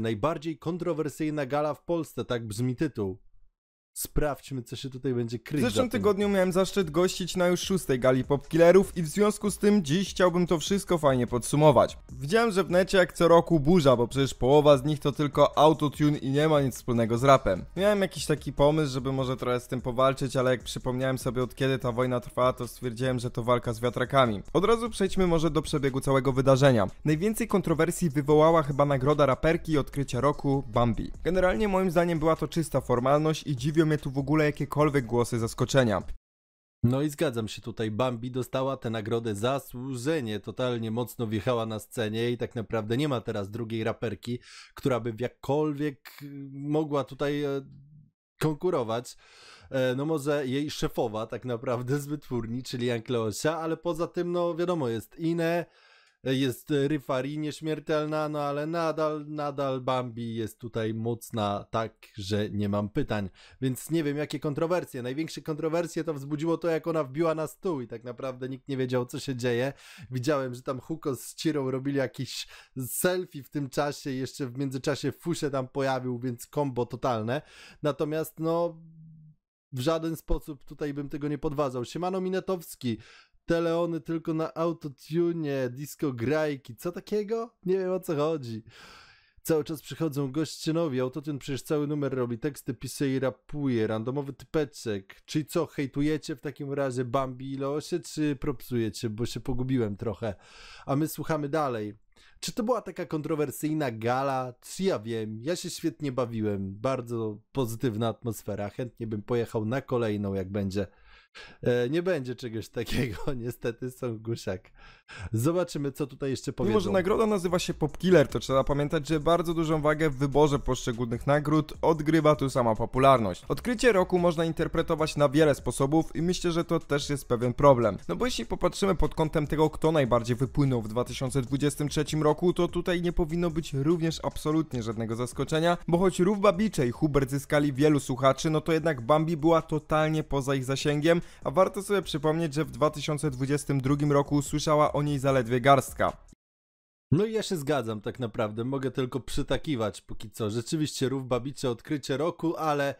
Najbardziej kontrowersyjna gala w Polsce, tak brzmi tytuł sprawdźmy, co się tutaj będzie kryć. W zeszłym tygodniu miałem zaszczyt gościć na już szóstej gali popkillerów i w związku z tym dziś chciałbym to wszystko fajnie podsumować. Widziałem, że w necie jak co roku burza, bo przecież połowa z nich to tylko autotune i nie ma nic wspólnego z rapem. Miałem jakiś taki pomysł, żeby może trochę z tym powalczyć, ale jak przypomniałem sobie od kiedy ta wojna trwała, to stwierdziłem, że to walka z wiatrakami. Od razu przejdźmy może do przebiegu całego wydarzenia. Najwięcej kontrowersji wywołała chyba nagroda raperki i odkrycia roku Bambi. Generalnie moim zdaniem była to czysta formalność i dziwią mnie tu w ogóle jakiekolwiek głosy zaskoczenia. No i zgadzam się tutaj, Bambi dostała tę nagrodę służenie, totalnie mocno wjechała na scenie i tak naprawdę nie ma teraz drugiej raperki, która by w jakkolwiek y, mogła tutaj e, konkurować. E, no może jej szefowa tak naprawdę z wytwórni, czyli Jankleosia, ale poza tym no wiadomo jest Inę, jest Ryfari nieśmiertelna, no ale nadal, nadal Bambi jest tutaj mocna, tak, że nie mam pytań. Więc nie wiem, jakie kontrowersje. Największe kontrowersje to wzbudziło to, jak ona wbiła na stół i tak naprawdę nikt nie wiedział, co się dzieje. Widziałem, że tam Huko z Cirą robili jakiś selfie w tym czasie, jeszcze w międzyczasie Fusze tam pojawił, więc kombo totalne. Natomiast, no, w żaden sposób tutaj bym tego nie podważał. Siemano Minetowski, teleony tylko na autotune, disco grajki, co takiego? Nie wiem o co chodzi. Cały czas przychodzą goście nowi, autotune przecież cały numer robi, teksty pisze i rapuje, randomowy typeczek. Czyli co, hejtujecie w takim razie Bambi i Losie, czy propsujecie, bo się pogubiłem trochę? A my słuchamy dalej. Czy to była taka kontrowersyjna gala? Czy ja wiem, ja się świetnie bawiłem, bardzo pozytywna atmosfera, chętnie bym pojechał na kolejną jak będzie. E, nie będzie czegoś takiego, niestety są gusiak. Zobaczymy, co tutaj jeszcze powiedzą. Mimo, że nagroda nazywa się Popkiller, to trzeba pamiętać, że bardzo dużą wagę w wyborze poszczególnych nagród odgrywa tu sama popularność. Odkrycie roku można interpretować na wiele sposobów i myślę, że to też jest pewien problem. No bo jeśli popatrzymy pod kątem tego, kto najbardziej wypłynął w 2023 roku, to tutaj nie powinno być również absolutnie żadnego zaskoczenia, bo choć Rów Babicze i Hubert zyskali wielu słuchaczy, no to jednak Bambi była totalnie poza ich zasięgiem, a warto sobie przypomnieć, że w 2022 roku usłyszała o niej zaledwie garstka. No i ja się zgadzam tak naprawdę, mogę tylko przytakiwać póki co. Rzeczywiście rów babicze odkrycie roku, ale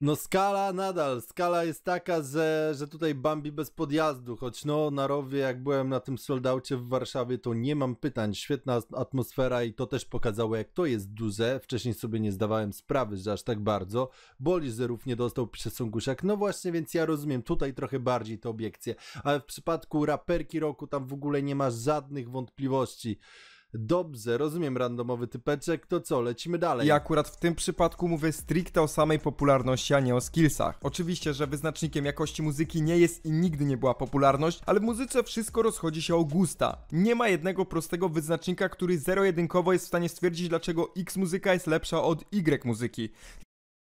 no skala nadal, skala jest taka, że, że tutaj Bambi bez podjazdu, choć no na rowie jak byłem na tym soldaucie w Warszawie, to nie mam pytań, świetna atmosfera i to też pokazało jak to jest duże, wcześniej sobie nie zdawałem sprawy, że aż tak bardzo, boli, że rów nie dostał, pisze Songuszek, no właśnie, więc ja rozumiem tutaj trochę bardziej te obiekcje, ale w przypadku raperki roku tam w ogóle nie ma żadnych wątpliwości, Dobrze, rozumiem randomowy typeczek, to co, lecimy dalej. I akurat w tym przypadku mówię stricte o samej popularności, a nie o skillsach. Oczywiście, że wyznacznikiem jakości muzyki nie jest i nigdy nie była popularność, ale w muzyce wszystko rozchodzi się o gusta. Nie ma jednego prostego wyznacznika, który zero-jedynkowo jest w stanie stwierdzić, dlaczego X muzyka jest lepsza od Y muzyki.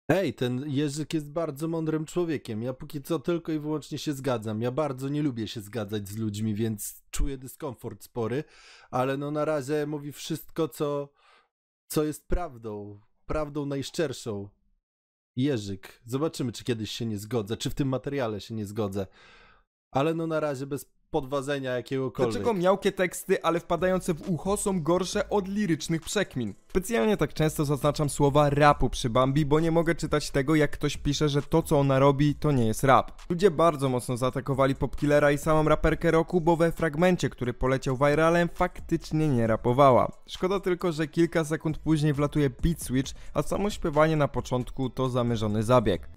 Ej, ten Jerzyk jest bardzo mądrym człowiekiem. Ja póki co tylko i wyłącznie się zgadzam. Ja bardzo nie lubię się zgadzać z ludźmi, więc czuję dyskomfort spory, ale no na razie mówi wszystko, co, co jest prawdą. Prawdą najszczerszą. Jerzyk. Zobaczymy, czy kiedyś się nie zgodzę, czy w tym materiale się nie zgodzę. Ale no na razie bez podwadzenia jakiegokolwiek. Dlaczego miałkie teksty, ale wpadające w ucho są gorsze od lirycznych przekmin? Specjalnie tak często zaznaczam słowa rapu przy Bambi, bo nie mogę czytać tego, jak ktoś pisze, że to co ona robi, to nie jest rap. Ludzie bardzo mocno zaatakowali Popkillera i samą raperkę roku, bo we fragmencie, który poleciał viralem, faktycznie nie rapowała. Szkoda tylko, że kilka sekund później wlatuje beat switch, a samo śpiewanie na początku to zamierzony zabieg.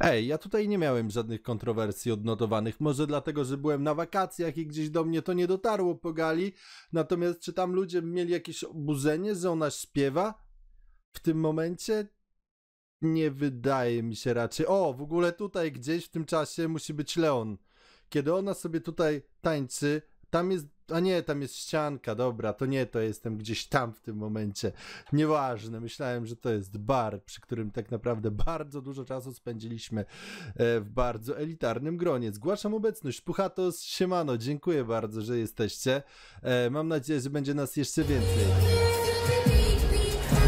Ej, ja tutaj nie miałem żadnych kontrowersji odnotowanych. Może dlatego, że byłem na wakacjach i gdzieś do mnie to nie dotarło po gali. Natomiast czy tam ludzie mieli jakieś oburzenie, że ona śpiewa w tym momencie? Nie wydaje mi się raczej. O, w ogóle tutaj gdzieś w tym czasie musi być Leon. Kiedy ona sobie tutaj tańczy, tam jest. A nie, tam jest ścianka, dobra, to nie, to jestem gdzieś tam w tym momencie. Nieważne, myślałem, że to jest bar, przy którym tak naprawdę bardzo dużo czasu spędziliśmy e, w bardzo elitarnym gronie. Zgłaszam obecność. Puchatos, siemano, dziękuję bardzo, że jesteście. E, mam nadzieję, że będzie nas jeszcze więcej.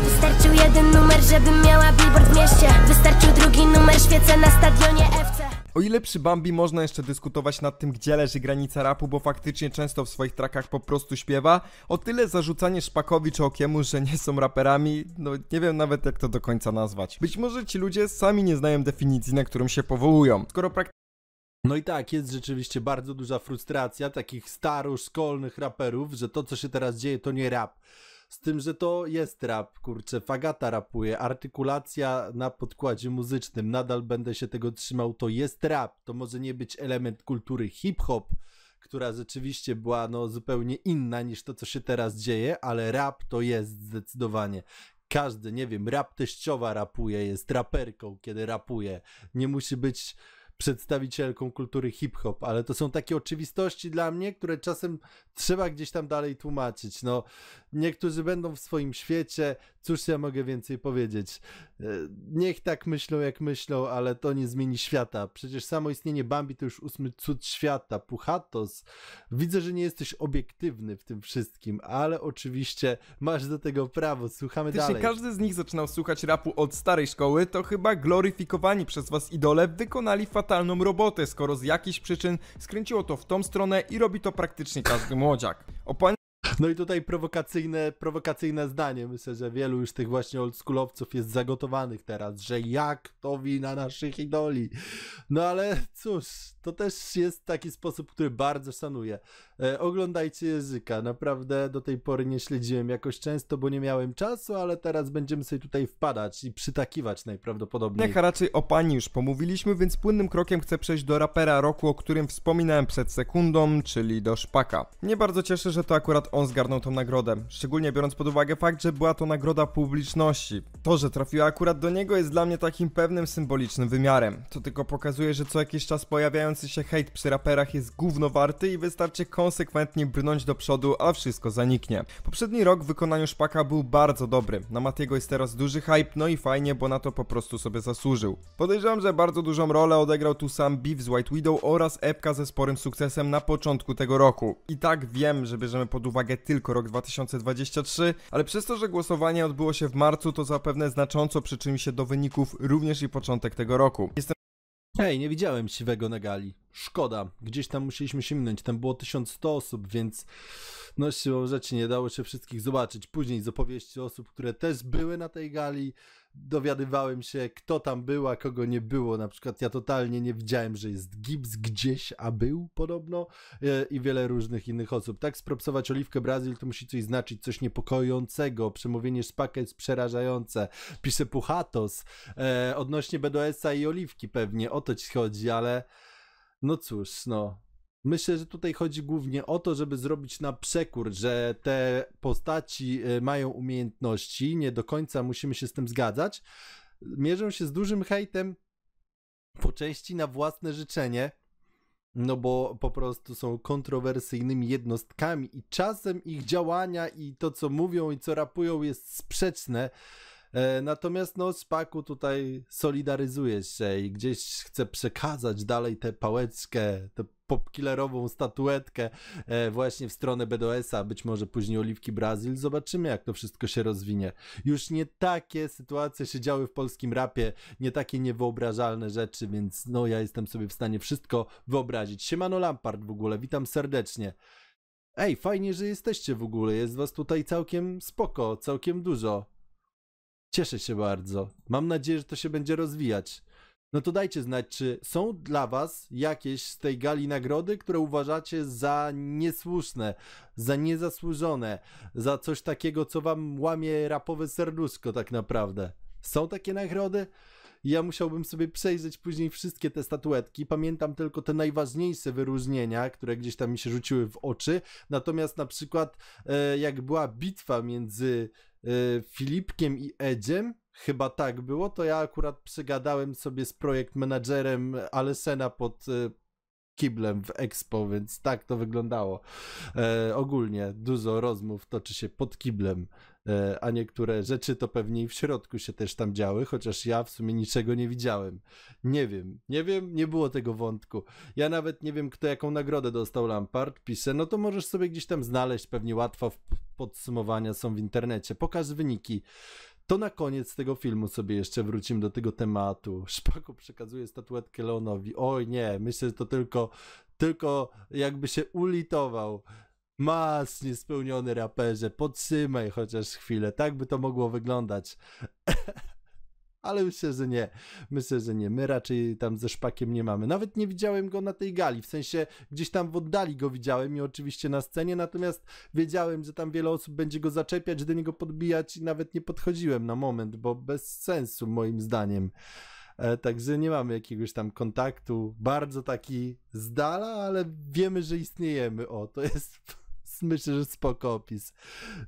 Wystarczył jeden numer, żebym miała billboard w mieście Wystarczył drugi numer, świecę na stadionie FC o ile przy Bambi można jeszcze dyskutować nad tym, gdzie leży granica rapu, bo faktycznie często w swoich trakach po prostu śpiewa, o tyle zarzucanie Szpakowi czy Okiemu, że nie są raperami, no nie wiem nawet jak to do końca nazwać. Być może ci ludzie sami nie znają definicji, na którą się powołują. Skoro praktycznie no i tak, jest rzeczywiście bardzo duża frustracja takich staruszkolnych raperów, że to, co się teraz dzieje, to nie rap. Z tym, że to jest rap, kurczę, fagata rapuje, artykulacja na podkładzie muzycznym, nadal będę się tego trzymał, to jest rap, to może nie być element kultury hip-hop, która rzeczywiście była no, zupełnie inna niż to, co się teraz dzieje, ale rap to jest zdecydowanie każdy, nie wiem, rap teściowa rapuje, jest raperką, kiedy rapuje. Nie musi być przedstawicielką kultury hip-hop, ale to są takie oczywistości dla mnie, które czasem trzeba gdzieś tam dalej tłumaczyć. No, niektórzy będą w swoim świecie, cóż ja mogę więcej powiedzieć? E, niech tak myślą, jak myślą, ale to nie zmieni świata. Przecież samo istnienie Bambi to już ósmy cud świata. Puchatos, widzę, że nie jesteś obiektywny w tym wszystkim, ale oczywiście masz do tego prawo. Słuchamy Gdy dalej. każdy z nich zaczynał słuchać rapu od starej szkoły, to chyba gloryfikowani przez was idole wykonali fatalną robotę, skoro z jakichś przyczyn skręciło to w tą stronę i robi to praktycznie każdy młodziak. No i tutaj prowokacyjne, prowokacyjne zdanie. Myślę, że wielu już tych właśnie oldschoolowców jest zagotowanych teraz, że jak to wina naszych idoli. No ale cóż, to też jest taki sposób, który bardzo szanuję. E, oglądajcie języka. Naprawdę do tej pory nie śledziłem jakoś często, bo nie miałem czasu, ale teraz będziemy sobie tutaj wpadać i przytakiwać najprawdopodobniej. Niech a raczej o pani już pomówiliśmy, więc płynnym krokiem chcę przejść do rapera roku, o którym wspominałem przed sekundą, czyli do Szpaka. Nie bardzo cieszę, że to akurat on zgarnął tą nagrodę, szczególnie biorąc pod uwagę fakt, że była to nagroda publiczności. To, że trafiła akurat do niego jest dla mnie takim pewnym symbolicznym wymiarem. To tylko pokazuje, że co jakiś czas pojawiający się hejt przy raperach jest gównowarty i wystarczy kons konsekwentnie brnąć do przodu, a wszystko zaniknie. Poprzedni rok w wykonaniu Szpaka był bardzo dobry. Na Matiego jest teraz duży hype, no i fajnie, bo na to po prostu sobie zasłużył. Podejrzewam, że bardzo dużą rolę odegrał tu sam Beef z White Widow oraz epka ze sporym sukcesem na początku tego roku. I tak wiem, że bierzemy pod uwagę tylko rok 2023, ale przez to, że głosowanie odbyło się w marcu, to zapewne znacząco przyczyni się do wyników również i początek tego roku. Jestem Hej, nie widziałem siwego na gali szkoda. Gdzieś tam musieliśmy się minąć. Tam było 1100 osób, więc no siłą rzeczy nie dało się wszystkich zobaczyć. Później z opowieści osób, które też były na tej gali, dowiadywałem się, kto tam był, a kogo nie było. Na przykład ja totalnie nie widziałem, że jest Gibbs gdzieś, a był podobno e, i wiele różnych innych osób. Tak spropsować Oliwkę Brazil to musi coś znaczyć, coś niepokojącego. Przemówienie Szpaka jest przerażające. Pisze Puchatos e, odnośnie BDS-a i Oliwki pewnie, o to ci chodzi, ale no cóż, no. Myślę, że tutaj chodzi głównie o to, żeby zrobić na przekór, że te postaci y, mają umiejętności, nie do końca musimy się z tym zgadzać. Mierzą się z dużym hejtem, po części na własne życzenie, no bo po prostu są kontrowersyjnymi jednostkami i czasem ich działania i to, co mówią i co rapują, jest sprzeczne E, natomiast no, Spaku tutaj solidaryzuje się i gdzieś chce przekazać dalej tę pałeczkę, tę popkillerową statuetkę e, właśnie w stronę BDS-a, być może później Oliwki Brazil. Zobaczymy, jak to wszystko się rozwinie. Już nie takie sytuacje się działy w polskim rapie, nie takie niewyobrażalne rzeczy, więc no ja jestem sobie w stanie wszystko wyobrazić. Siemano Lampard w ogóle, witam serdecznie. Ej, fajnie, że jesteście w ogóle, jest was tutaj całkiem spoko, całkiem dużo. Cieszę się bardzo. Mam nadzieję, że to się będzie rozwijać. No to dajcie znać, czy są dla Was jakieś z tej gali nagrody, które uważacie za niesłuszne, za niezasłużone, za coś takiego, co Wam łamie rapowe serduszko tak naprawdę. Są takie nagrody? Ja musiałbym sobie przejrzeć później wszystkie te statuetki. Pamiętam tylko te najważniejsze wyróżnienia, które gdzieś tam mi się rzuciły w oczy. Natomiast na przykład e, jak była bitwa między Y, Filipkiem i Edziem, chyba tak było, to ja akurat przygadałem sobie z projekt menadżerem Alessena pod y, kiblem w Expo, więc tak to wyglądało. E, ogólnie dużo rozmów toczy się pod kiblem E, a niektóre rzeczy to pewnie i w środku się też tam działy, chociaż ja w sumie niczego nie widziałem. Nie wiem, nie wiem, nie było tego wątku. Ja nawet nie wiem, kto jaką nagrodę dostał Lampard, piszę, no to możesz sobie gdzieś tam znaleźć, pewnie łatwo podsumowania są w internecie. Pokaż wyniki. To na koniec tego filmu sobie jeszcze wrócimy do tego tematu. Szpaku przekazuje statuetkę Leonowi. Oj nie, myślę, że to tylko, tylko jakby się ulitował Masz niespełniony raperze, podsymaj chociaż chwilę. Tak by to mogło wyglądać. Ale myślę, że nie. Myślę, że nie. My raczej tam ze szpakiem nie mamy. Nawet nie widziałem go na tej gali. W sensie gdzieś tam w oddali go widziałem i oczywiście na scenie, natomiast wiedziałem, że tam wiele osób będzie go zaczepiać, do niego podbijać i nawet nie podchodziłem na moment, bo bez sensu moim zdaniem. E, także nie mamy jakiegoś tam kontaktu. Bardzo taki z dala, ale wiemy, że istniejemy. O, to jest myślę, że spoko opis.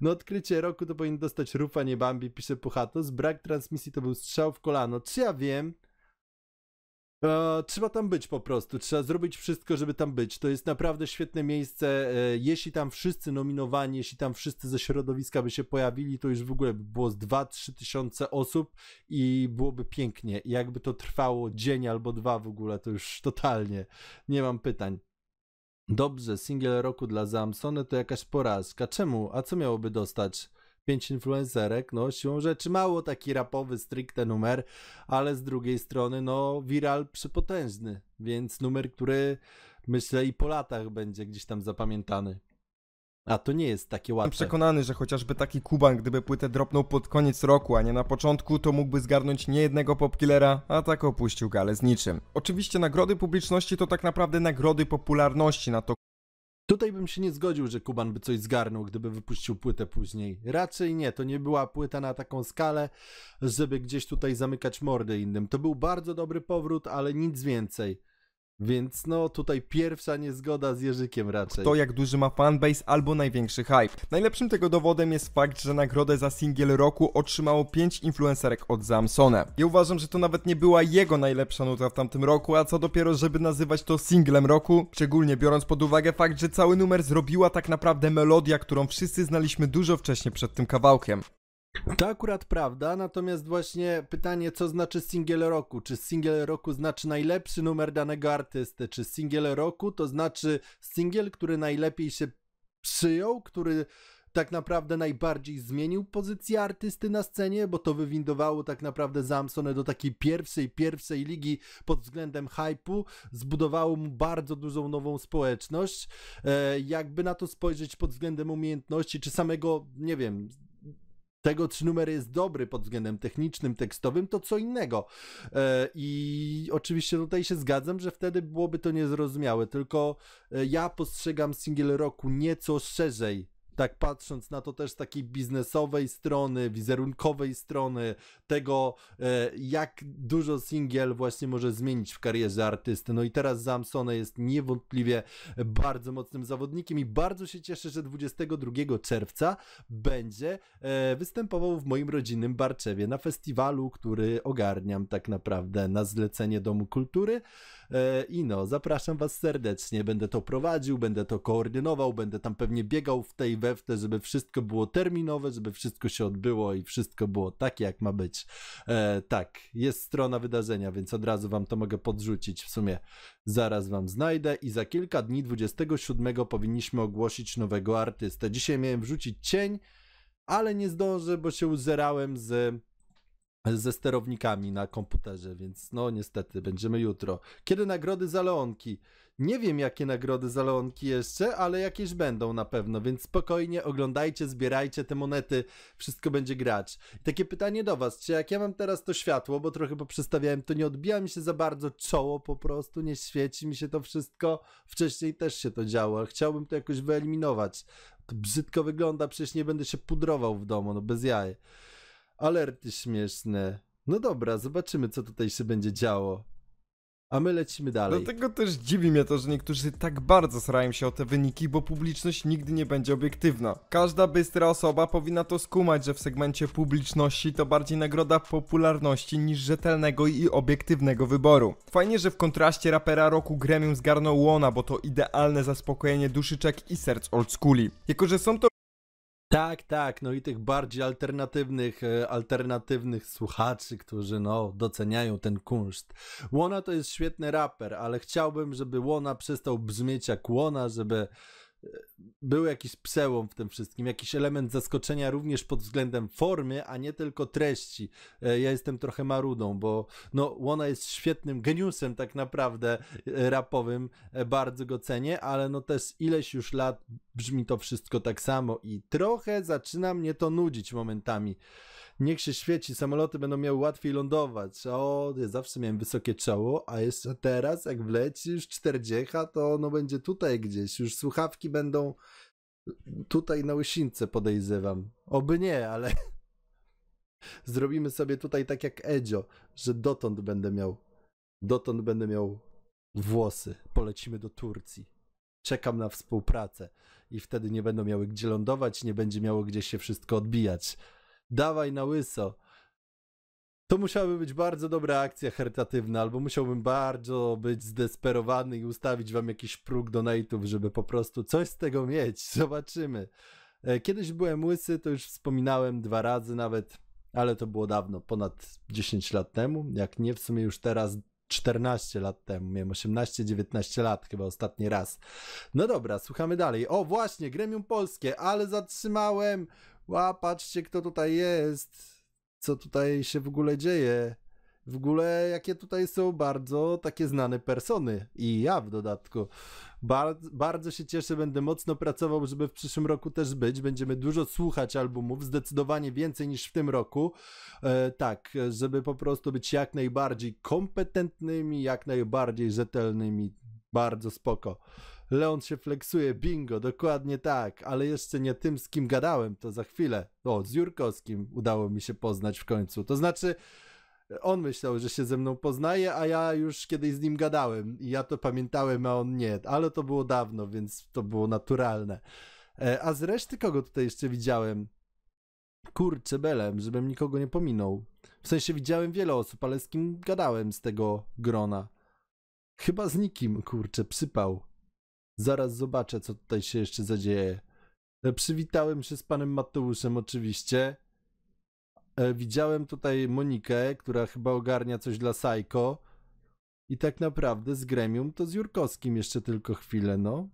No odkrycie roku to powinien dostać Rufa, nie Bambi, pisze Puchatos. Brak transmisji to był strzał w kolano. Czy ja wiem? E, trzeba tam być po prostu, trzeba zrobić wszystko, żeby tam być. To jest naprawdę świetne miejsce. E, jeśli tam wszyscy nominowani, jeśli tam wszyscy ze środowiska by się pojawili, to już w ogóle by było z 2-3 tysiące osób i byłoby pięknie. I jakby to trwało dzień albo dwa w ogóle, to już totalnie nie mam pytań. Dobrze, single roku dla Zamsony to jakaś porażka. Czemu? A co miałoby dostać? Pięć influencerek, no siłą rzeczy mało taki rapowy stricte numer, ale z drugiej strony no viral przypotężny, więc numer, który myślę i po latach będzie gdzieś tam zapamiętany. A to nie jest takie łatwe. Jestem przekonany, że chociażby taki Kuban, gdyby płytę dropnął pod koniec roku, a nie na początku, to mógłby zgarnąć niejednego popkillera, a tak opuścił galę z niczym. Oczywiście nagrody publiczności to tak naprawdę nagrody popularności na to. Tutaj bym się nie zgodził, że Kuban by coś zgarnął, gdyby wypuścił płytę później. Raczej nie, to nie była płyta na taką skalę, żeby gdzieś tutaj zamykać mordę innym. To był bardzo dobry powrót, ale nic więcej. Więc no tutaj pierwsza niezgoda z Jerzykiem raczej. To jak duży ma fanbase albo największy hype. Najlepszym tego dowodem jest fakt, że nagrodę za singiel roku otrzymało 5 influencerek od Samsona. Ja uważam, że to nawet nie była jego najlepsza nuta w tamtym roku, a co dopiero żeby nazywać to singlem roku, szczególnie biorąc pod uwagę fakt, że cały numer zrobiła tak naprawdę melodia, którą wszyscy znaliśmy dużo wcześniej przed tym kawałkiem. To akurat prawda, natomiast właśnie pytanie, co znaczy single roku? Czy single roku znaczy najlepszy numer danego artysty? Czy single roku to znaczy singiel, który najlepiej się przyjął, który tak naprawdę najbardziej zmienił pozycję artysty na scenie, bo to wywindowało tak naprawdę Zamsonę do takiej pierwszej, pierwszej ligi pod względem hypu, zbudowało mu bardzo dużą nową społeczność. E, jakby na to spojrzeć pod względem umiejętności, czy samego, nie wiem, tego, czy numer jest dobry pod względem technicznym, tekstowym, to co innego. E, I oczywiście tutaj się zgadzam, że wtedy byłoby to niezrozumiałe, tylko e, ja postrzegam single roku nieco szerzej tak patrząc na to też z takiej biznesowej strony, wizerunkowej strony, tego e, jak dużo singiel właśnie może zmienić w karierze artysty. No i teraz Zamsone jest niewątpliwie bardzo mocnym zawodnikiem i bardzo się cieszę, że 22 czerwca będzie e, występował w moim rodzinnym Barczewie na festiwalu, który ogarniam tak naprawdę na zlecenie Domu Kultury. E, I no Zapraszam Was serdecznie. Będę to prowadził, będę to koordynował, będę tam pewnie biegał w tej wewte, żeby wszystko było terminowe, żeby wszystko się odbyło i wszystko było tak, jak ma być. E, tak, jest strona wydarzenia, więc od razu Wam to mogę podrzucić. W sumie zaraz Wam znajdę i za kilka dni, 27, powinniśmy ogłosić nowego artystę. Dzisiaj miałem wrzucić cień, ale nie zdążę, bo się uzerałem z ze sterownikami na komputerze, więc no niestety będziemy jutro. Kiedy nagrody za Leonki? Nie wiem jakie nagrody za Leonki jeszcze, ale jakieś będą na pewno, więc spokojnie oglądajcie, zbierajcie te monety, wszystko będzie grać. I takie pytanie do was, czy jak ja mam teraz to światło, bo trochę poprzestawiałem, to nie odbija mi się za bardzo czoło po prostu, nie świeci mi się to wszystko. Wcześniej też się to działo, chciałbym to jakoś wyeliminować. To brzydko wygląda, przecież nie będę się pudrował w domu, no bez jaj alerty śmieszne. No dobra, zobaczymy, co tutaj się będzie działo. A my lecimy dalej. Dlatego też dziwi mnie to, że niektórzy tak bardzo starają się o te wyniki, bo publiczność nigdy nie będzie obiektywna. Każda bystra osoba powinna to skumać, że w segmencie publiczności to bardziej nagroda popularności niż rzetelnego i obiektywnego wyboru. Fajnie, że w kontraście rapera roku gremium zgarnął Łona, bo to idealne zaspokojenie duszyczek i serc oldschooli. Jako, że są to tak, tak, no i tych bardziej alternatywnych, e, alternatywnych słuchaczy, którzy no, doceniają ten kunszt. Łona to jest świetny raper, ale chciałbym, żeby Łona przestał brzmieć jak Łona, żeby był jakiś przełom w tym wszystkim, jakiś element zaskoczenia również pod względem formy, a nie tylko treści. E, ja jestem trochę marudą, bo no, Łona jest świetnym geniusem tak naprawdę e, rapowym, e, bardzo go cenię, ale no też ileś już lat brzmi to wszystko tak samo i trochę zaczyna mnie to nudzić momentami niech się świeci, samoloty będą miały łatwiej lądować. O, ja zawsze miałem wysokie czoło, a jeszcze teraz, jak wleci już 40, to ono będzie tutaj gdzieś. Już słuchawki będą tutaj na łysince, podejrzewam. Oby nie, ale zrobimy sobie tutaj tak jak Edzio, że dotąd będę miał, dotąd będę miał włosy. Polecimy do Turcji. Czekam na współpracę i wtedy nie będą miały gdzie lądować, nie będzie miało gdzie się wszystko odbijać dawaj na łyso. To musiałaby być bardzo dobra akcja charytatywna, albo musiałbym bardzo być zdesperowany i ustawić wam jakiś próg donate'ów, żeby po prostu coś z tego mieć. Zobaczymy. E, kiedyś byłem łysy, to już wspominałem dwa razy nawet, ale to było dawno, ponad 10 lat temu, jak nie w sumie już teraz 14 lat temu, miałem 18-19 lat chyba ostatni raz. No dobra, słuchamy dalej. O właśnie, Gremium Polskie, ale zatrzymałem patrzcie kto tutaj jest, co tutaj się w ogóle dzieje. W ogóle jakie tutaj są bardzo takie znane persony i ja w dodatku. Bar bardzo się cieszę, będę mocno pracował, żeby w przyszłym roku też być. Będziemy dużo słuchać albumów, zdecydowanie więcej niż w tym roku. E, tak, żeby po prostu być jak najbardziej kompetentnymi, jak najbardziej rzetelnymi. Bardzo spoko. Leon się flexuje, bingo, dokładnie tak, ale jeszcze nie tym, z kim gadałem, to za chwilę. O, z Jurkowskim udało mi się poznać w końcu. To znaczy, on myślał, że się ze mną poznaje, a ja już kiedyś z nim gadałem i ja to pamiętałem, a on nie, ale to było dawno, więc to było naturalne. E, a z reszty kogo tutaj jeszcze widziałem? Kurczę belem, żebym nikogo nie pominął. W sensie widziałem wiele osób, ale z kim gadałem z tego grona? Chyba z nikim, kurczę, przypał. Zaraz zobaczę, co tutaj się jeszcze zadzieje. E, przywitałem się z panem Mateuszem oczywiście. E, widziałem tutaj Monikę, która chyba ogarnia coś dla Psycho. I tak naprawdę z gremium to z Jurkowskim jeszcze tylko chwilę, no.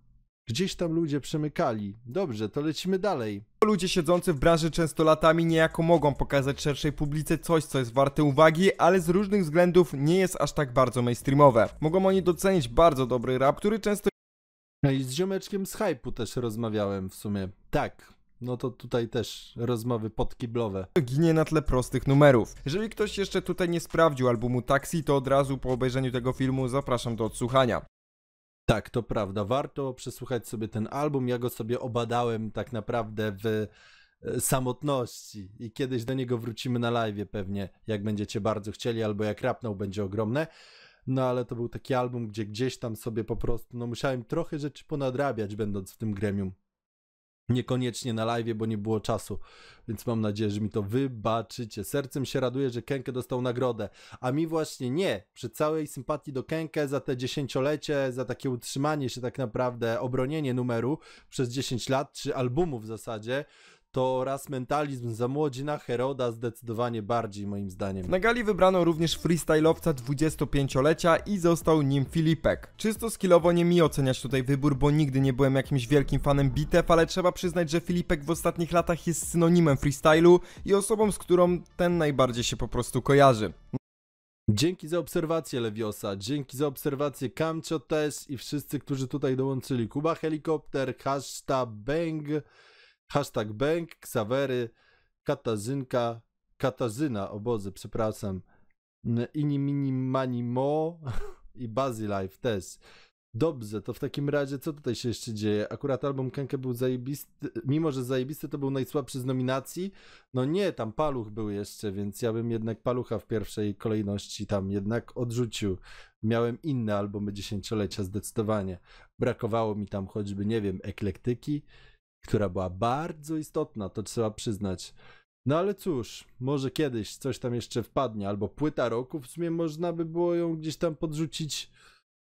Gdzieś tam ludzie przemykali. Dobrze, to lecimy dalej. Ludzie siedzący w branży często latami niejako mogą pokazać szerszej publice coś, co jest warte uwagi, ale z różnych względów nie jest aż tak bardzo mainstreamowe. Mogą oni docenić bardzo dobry rap, który często no i z ziomeczkiem z hypu też rozmawiałem w sumie. Tak, no to tutaj też rozmowy podkiblowe. Ginie na tle prostych numerów. Jeżeli ktoś jeszcze tutaj nie sprawdził albumu Taxi, to od razu po obejrzeniu tego filmu zapraszam do odsłuchania. Tak, to prawda. Warto przesłuchać sobie ten album. Ja go sobie obadałem tak naprawdę w e, samotności i kiedyś do niego wrócimy na live pewnie, jak będziecie bardzo chcieli albo jak rapnął będzie ogromne no ale to był taki album, gdzie gdzieś tam sobie po prostu, no musiałem trochę rzeczy ponadrabiać, będąc w tym gremium. Niekoniecznie na live, bo nie było czasu, więc mam nadzieję, że mi to wybaczycie. Sercem się raduję, że Kenke dostał nagrodę, a mi właśnie nie. Przy całej sympatii do Kenke za te dziesięciolecie, za takie utrzymanie się tak naprawdę, obronienie numeru przez 10 lat, czy albumu w zasadzie, to raz mentalizm za młodzina Heroda zdecydowanie bardziej moim zdaniem. Na gali wybrano również freestyle'owca 25-lecia i został nim Filipek. Czysto skillowo nie mi oceniać tutaj wybór, bo nigdy nie byłem jakimś wielkim fanem bitew, ale trzeba przyznać, że Filipek w ostatnich latach jest synonimem freestylu i osobą, z którą ten najbardziej się po prostu kojarzy. Dzięki za obserwację Lewiosa, dzięki za obserwację Kamcio też i wszyscy, którzy tutaj dołączyli. Kuba Helikopter, hashtag Bang, Hashtag Bank Ksawery, Katazynka, Katazyna, obozy, przepraszam. Inni mani mo i Bazilife też. Dobrze, to w takim razie co tutaj się jeszcze dzieje? Akurat album Kenke był zajebisty, mimo że zajebisty, to był najsłabszy z nominacji. No nie, tam Paluch był jeszcze, więc ja bym jednak Palucha w pierwszej kolejności tam jednak odrzucił. Miałem inne albumy dziesięciolecia zdecydowanie. Brakowało mi tam choćby, nie wiem, eklektyki, która była bardzo istotna, to trzeba przyznać. No ale cóż, może kiedyś coś tam jeszcze wpadnie, albo płyta roku, w sumie można by było ją gdzieś tam podrzucić.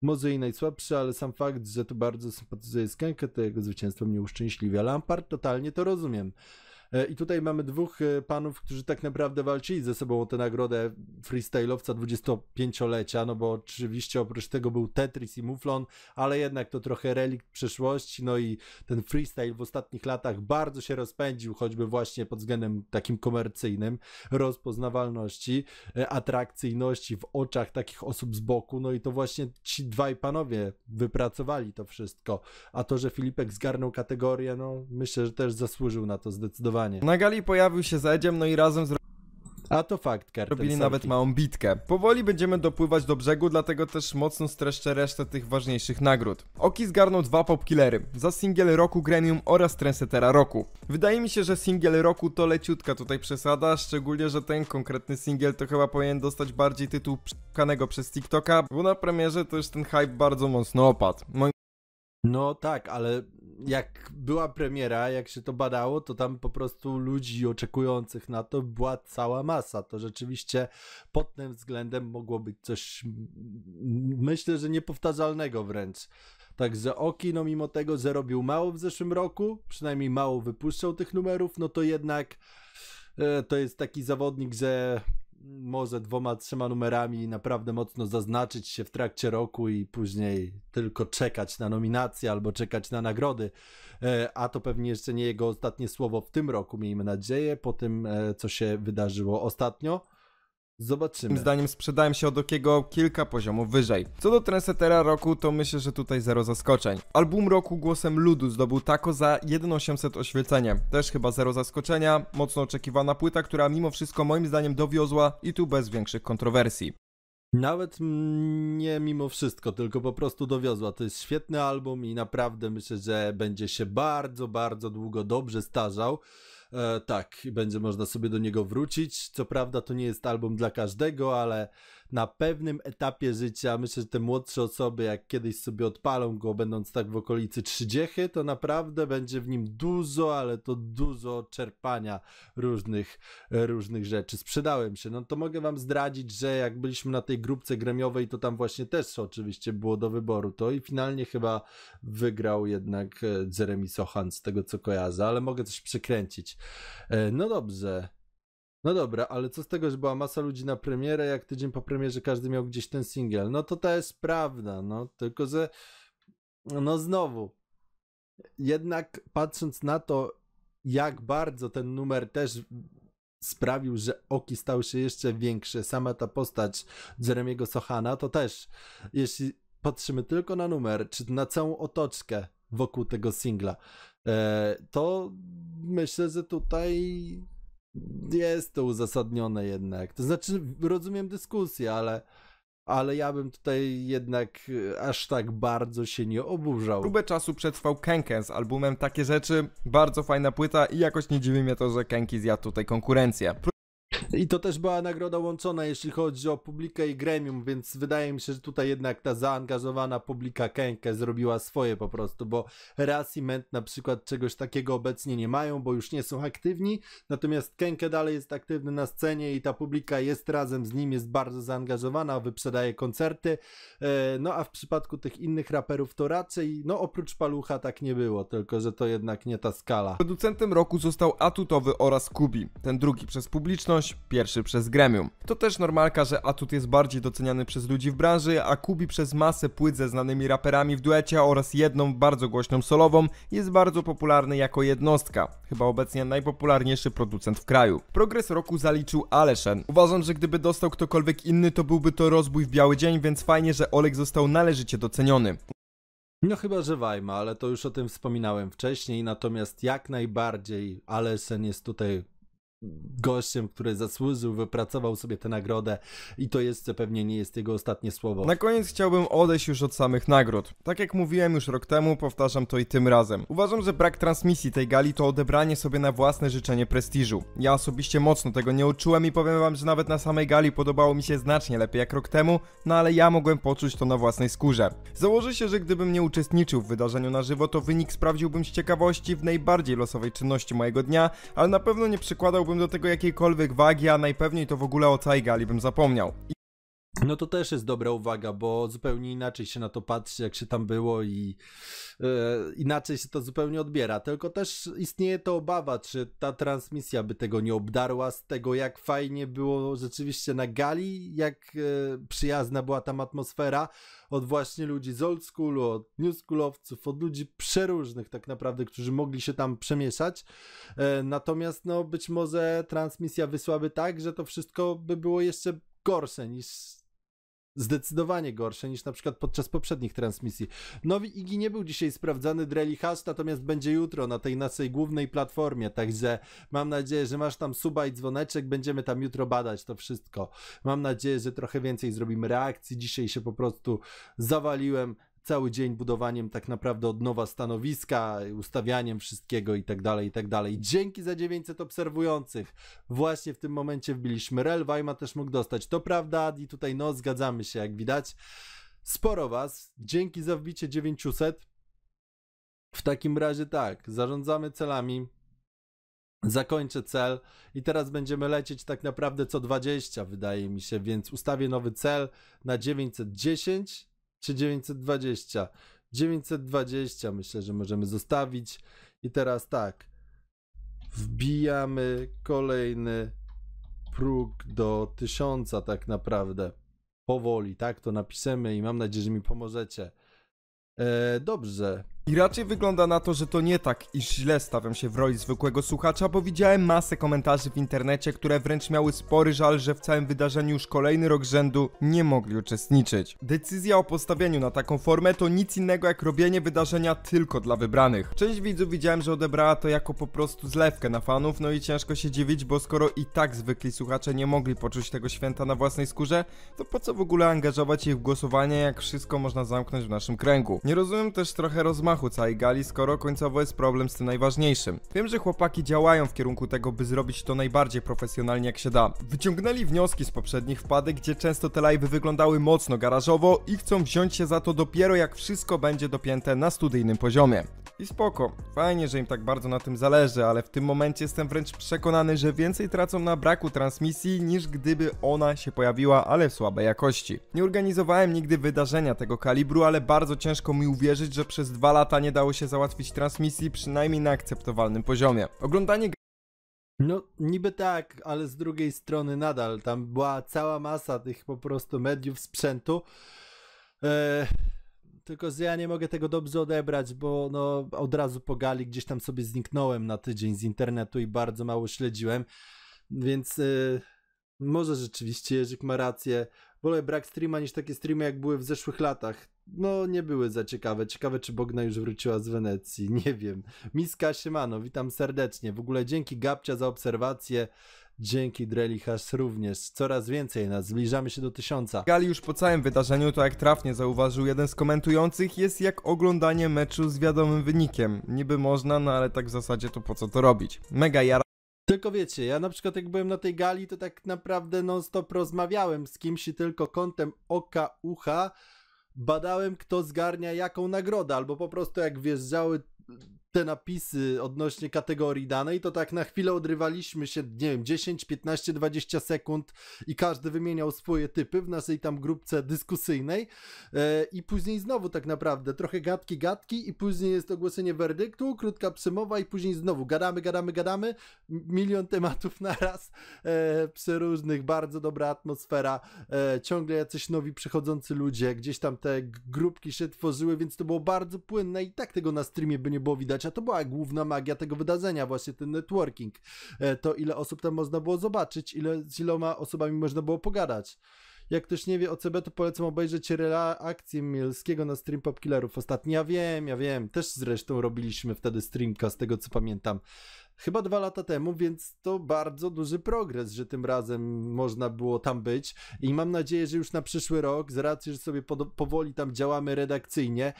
Może i najsłabszy, ale sam fakt, że to bardzo sympatyzuje z to jego zwycięstwo mnie uszczęśliwia. Lampard totalnie to rozumiem. E, I tutaj mamy dwóch e, panów, którzy tak naprawdę walczyli ze sobą o tę nagrodę freestyle'owca 25-lecia, no bo oczywiście oprócz tego był Tetris i Muflon, ale jednak to trochę relikt przeszłości, no i ten freestyle w ostatnich latach bardzo się rozpędził, choćby właśnie pod względem takim komercyjnym, rozpoznawalności, e, atrakcyjności w oczach takich osób z boku, no i to właśnie ci dwaj panowie wypracowali to wszystko, a to, że Filipek zgarnął kategorię, no myślę, że też zasłużył na to zdecydowanie zdecydowanie. Na gali pojawił się z Edziem, no i razem z a to fakt, ker Robili nawet małą bitkę. Powoli będziemy dopływać do brzegu, dlatego też mocno streszczę resztę tych ważniejszych nagród. Oki zgarnął dwa popkillery, za singiel roku Gremium oraz Trendsetera roku. Wydaje mi się, że singiel roku to leciutka tutaj przesada, szczególnie, że ten konkretny singiel to chyba powinien dostać bardziej tytuł przekanego przez TikToka, bo na premierze to już ten hype bardzo mocno opadł. Moim... No tak, ale jak była premiera, jak się to badało, to tam po prostu ludzi oczekujących na to była cała masa. To rzeczywiście pod tym względem mogło być coś, myślę, że niepowtarzalnego wręcz. Także Oki, no mimo tego, że robił mało w zeszłym roku, przynajmniej mało wypuszczał tych numerów, no to jednak e, to jest taki zawodnik, że może dwoma, trzema numerami naprawdę mocno zaznaczyć się w trakcie roku i później tylko czekać na nominacje albo czekać na nagrody. E, a to pewnie jeszcze nie jego ostatnie słowo w tym roku, miejmy nadzieję, po tym, e, co się wydarzyło ostatnio. Zobaczymy. Moim zdaniem sprzedałem się od Okiego kilka poziomów wyżej. Co do trendsetera roku, to myślę, że tutaj zero zaskoczeń. Album roku głosem ludu zdobył Tako za 1800 oświecenie. Też chyba zero zaskoczenia, mocno oczekiwana płyta, która mimo wszystko moim zdaniem dowiozła i tu bez większych kontrowersji. Nawet nie mimo wszystko, tylko po prostu dowiozła. To jest świetny album i naprawdę myślę, że będzie się bardzo, bardzo długo dobrze starzał. E, tak, będzie można sobie do niego wrócić. Co prawda to nie jest album dla każdego, ale na pewnym etapie życia, myślę, że te młodsze osoby, jak kiedyś sobie odpalą go, będąc tak w okolicy trzydziechy, to naprawdę będzie w nim dużo, ale to dużo czerpania różnych, różnych rzeczy. Sprzedałem się. No to mogę wam zdradzić, że jak byliśmy na tej grupce gremiowej, to tam właśnie też oczywiście było do wyboru to i finalnie chyba wygrał jednak e, Jeremy Sohan z tego, co kojarzę, ale mogę coś przekręcić. E, no dobrze. No dobra, ale co z tego, że była masa ludzi na premierę, jak tydzień po premierze każdy miał gdzieś ten singiel. No to to jest prawda, no tylko że no znowu jednak patrząc na to, jak bardzo ten numer też sprawił, że oki stały się jeszcze większe, sama ta postać Jeremiego Sohana, to też jeśli patrzymy tylko na numer, czy na całą otoczkę wokół tego singla, e, to myślę, że tutaj jest to uzasadnione jednak. To znaczy, rozumiem dyskusję, ale, ale ja bym tutaj jednak e, aż tak bardzo się nie oburzał. Próbę czasu przetrwał Kenken z albumem Takie Rzeczy, bardzo fajna płyta i jakoś nie dziwi mnie to, że Kenki zjadł tutaj konkurencję. I to też była nagroda łączona, jeśli chodzi o publikę i gremium, więc wydaje mi się, że tutaj jednak ta zaangażowana publika Kenke zrobiła swoje po prostu, bo raz i Ment na przykład czegoś takiego obecnie nie mają, bo już nie są aktywni, natomiast Kenke dalej jest aktywny na scenie i ta publika jest razem z nim, jest bardzo zaangażowana, wyprzedaje koncerty, e, no a w przypadku tych innych raperów to raczej, no oprócz Palucha tak nie było, tylko że to jednak nie ta skala. Producentem roku został Atutowy oraz Kubi, ten drugi przez publiczność, pierwszy przez gremium. To też normalka, że atut jest bardziej doceniany przez ludzi w branży, a Kubi przez masę płyt ze znanymi raperami w duecie oraz jedną bardzo głośną solową jest bardzo popularny jako jednostka. Chyba obecnie najpopularniejszy producent w kraju. Progres roku zaliczył Aleszen. Uważam, że gdyby dostał ktokolwiek inny, to byłby to rozbój w biały dzień, więc fajnie, że Olek został należycie doceniony. No chyba, że Wajma, ale to już o tym wspominałem wcześniej, natomiast jak najbardziej Alesen jest tutaj gościem, który zasłużył, wypracował sobie tę nagrodę i to jeszcze pewnie nie jest jego ostatnie słowo. Na koniec chciałbym odejść już od samych nagród. Tak jak mówiłem już rok temu, powtarzam to i tym razem. Uważam, że brak transmisji tej gali to odebranie sobie na własne życzenie prestiżu. Ja osobiście mocno tego nie uczułem i powiem wam, że nawet na samej gali podobało mi się znacznie lepiej jak rok temu, no ale ja mogłem poczuć to na własnej skórze. Założę się, że gdybym nie uczestniczył w wydarzeniu na żywo, to wynik sprawdziłbym z ciekawości w najbardziej losowej czynności mojego dnia, ale na pewno nie przekładałbym przyłożyłbym do tego jakiejkolwiek wagi, a najpewniej to w ogóle o Cajgali bym zapomniał. No to też jest dobra uwaga, bo zupełnie inaczej się na to patrzy, jak się tam było i e, inaczej się to zupełnie odbiera. Tylko też istnieje to obawa, czy ta transmisja by tego nie obdarła z tego, jak fajnie było rzeczywiście na gali, jak e, przyjazna była tam atmosfera od właśnie ludzi z old schoolu, od new schoolowców, od ludzi przeróżnych tak naprawdę, którzy mogli się tam przemieszać. E, natomiast no być może transmisja wysłaby tak, że to wszystko by było jeszcze gorsze niż zdecydowanie gorsze niż na przykład podczas poprzednich transmisji. Nowy Igi nie był dzisiaj sprawdzany Dreli Hash, natomiast będzie jutro na tej naszej głównej platformie, także mam nadzieję, że masz tam suba i dzwoneczek, będziemy tam jutro badać to wszystko. Mam nadzieję, że trochę więcej zrobimy reakcji, dzisiaj się po prostu zawaliłem, cały dzień budowaniem tak naprawdę od nowa stanowiska, ustawianiem wszystkiego i tak dalej, i tak dalej. Dzięki za 900 obserwujących. Właśnie w tym momencie wbiliśmy rel, Wajma też mógł dostać. To prawda, Adi, tutaj no, zgadzamy się, jak widać. Sporo was. Dzięki za wbicie 900. W takim razie tak, zarządzamy celami, zakończę cel i teraz będziemy lecieć tak naprawdę co 20 wydaje mi się, więc ustawię nowy cel na 910 czy 920? 920 myślę, że możemy zostawić. I teraz tak. Wbijamy kolejny próg do 1000 tak naprawdę. Powoli, tak to napiszemy i mam nadzieję, że mi pomożecie. E, dobrze, i raczej wygląda na to, że to nie tak, iż źle stawiam się w roli zwykłego słuchacza, bo widziałem masę komentarzy w internecie, które wręcz miały spory żal, że w całym wydarzeniu już kolejny rok rzędu nie mogli uczestniczyć. Decyzja o postawieniu na taką formę to nic innego jak robienie wydarzenia tylko dla wybranych. Część widzów widziałem, że odebrała to jako po prostu zlewkę na fanów, no i ciężko się dziwić, bo skoro i tak zwykli słuchacze nie mogli poczuć tego święta na własnej skórze, to po co w ogóle angażować ich w głosowanie, jak wszystko można zamknąć w naszym kręgu. Nie rozumiem też trochę rozmawiać całej gali, skoro końcowo jest problem z tym najważniejszym. Wiem, że chłopaki działają w kierunku tego, by zrobić to najbardziej profesjonalnie jak się da. Wyciągnęli wnioski z poprzednich wpadek, gdzie często te live'y wyglądały mocno garażowo i chcą wziąć się za to dopiero jak wszystko będzie dopięte na studyjnym poziomie. I spoko, fajnie, że im tak bardzo na tym zależy, ale w tym momencie jestem wręcz przekonany, że więcej tracą na braku transmisji niż gdyby ona się pojawiła, ale w słabej jakości. Nie organizowałem nigdy wydarzenia tego kalibru, ale bardzo ciężko mi uwierzyć, że przez dwa lata nie dało się załatwić transmisji przynajmniej na akceptowalnym poziomie. Oglądanie no, niby tak, ale z drugiej strony nadal tam była cała masa tych po prostu mediów sprzętu. Eee, tylko, że ja nie mogę tego dobrze odebrać, bo no, od razu po gali gdzieś tam sobie zniknąłem na tydzień z internetu i bardzo mało śledziłem. Więc y, może rzeczywiście Jerzyk ma rację. Wolę brak streama niż takie streamy, jak były w zeszłych latach. No, nie były za ciekawe. Ciekawe, czy Bogna już wróciła z Wenecji. Nie wiem. Miska Siemano, witam serdecznie. W ogóle dzięki Gabcia za obserwację. Dzięki Drelichas również. Coraz więcej nas, zbliżamy się do tysiąca. Gali już po całym wydarzeniu, to jak trafnie zauważył jeden z komentujących, jest jak oglądanie meczu z wiadomym wynikiem. Niby można, no ale tak w zasadzie to po co to robić. Mega jara tylko wiecie, ja na przykład jak byłem na tej gali, to tak naprawdę non-stop rozmawiałem z kimś i tylko kątem oka, ucha badałem, kto zgarnia jaką nagrodę, albo po prostu jak wjeżdżały te napisy odnośnie kategorii danej, to tak na chwilę odrywaliśmy się, nie wiem, 10, 15, 20 sekund i każdy wymieniał swoje typy w naszej tam grupce dyskusyjnej e, i później znowu tak naprawdę trochę gadki, gadki i później jest ogłoszenie werdyktu, krótka przemowa i później znowu gadamy, gadamy, gadamy, milion tematów na raz e, przeróżnych, bardzo dobra atmosfera, e, ciągle jacyś nowi przychodzący ludzie, gdzieś tam te grupki się tworzyły, więc to było bardzo płynne i tak tego na streamie by nie było widać, a To była główna magia tego wydarzenia, właśnie ten networking. E, to ile osób tam można było zobaczyć, ile z iloma osobami można było pogadać. Jak ktoś nie wie o CB, to polecam obejrzeć reakcję Mielskiego na stream Popkillerów ostatni. Ja wiem, ja wiem. Też zresztą robiliśmy wtedy streamka, z tego co pamiętam. Chyba dwa lata temu, więc to bardzo duży progres, że tym razem można było tam być. I mam nadzieję, że już na przyszły rok, z racji, że sobie powoli tam działamy redakcyjnie,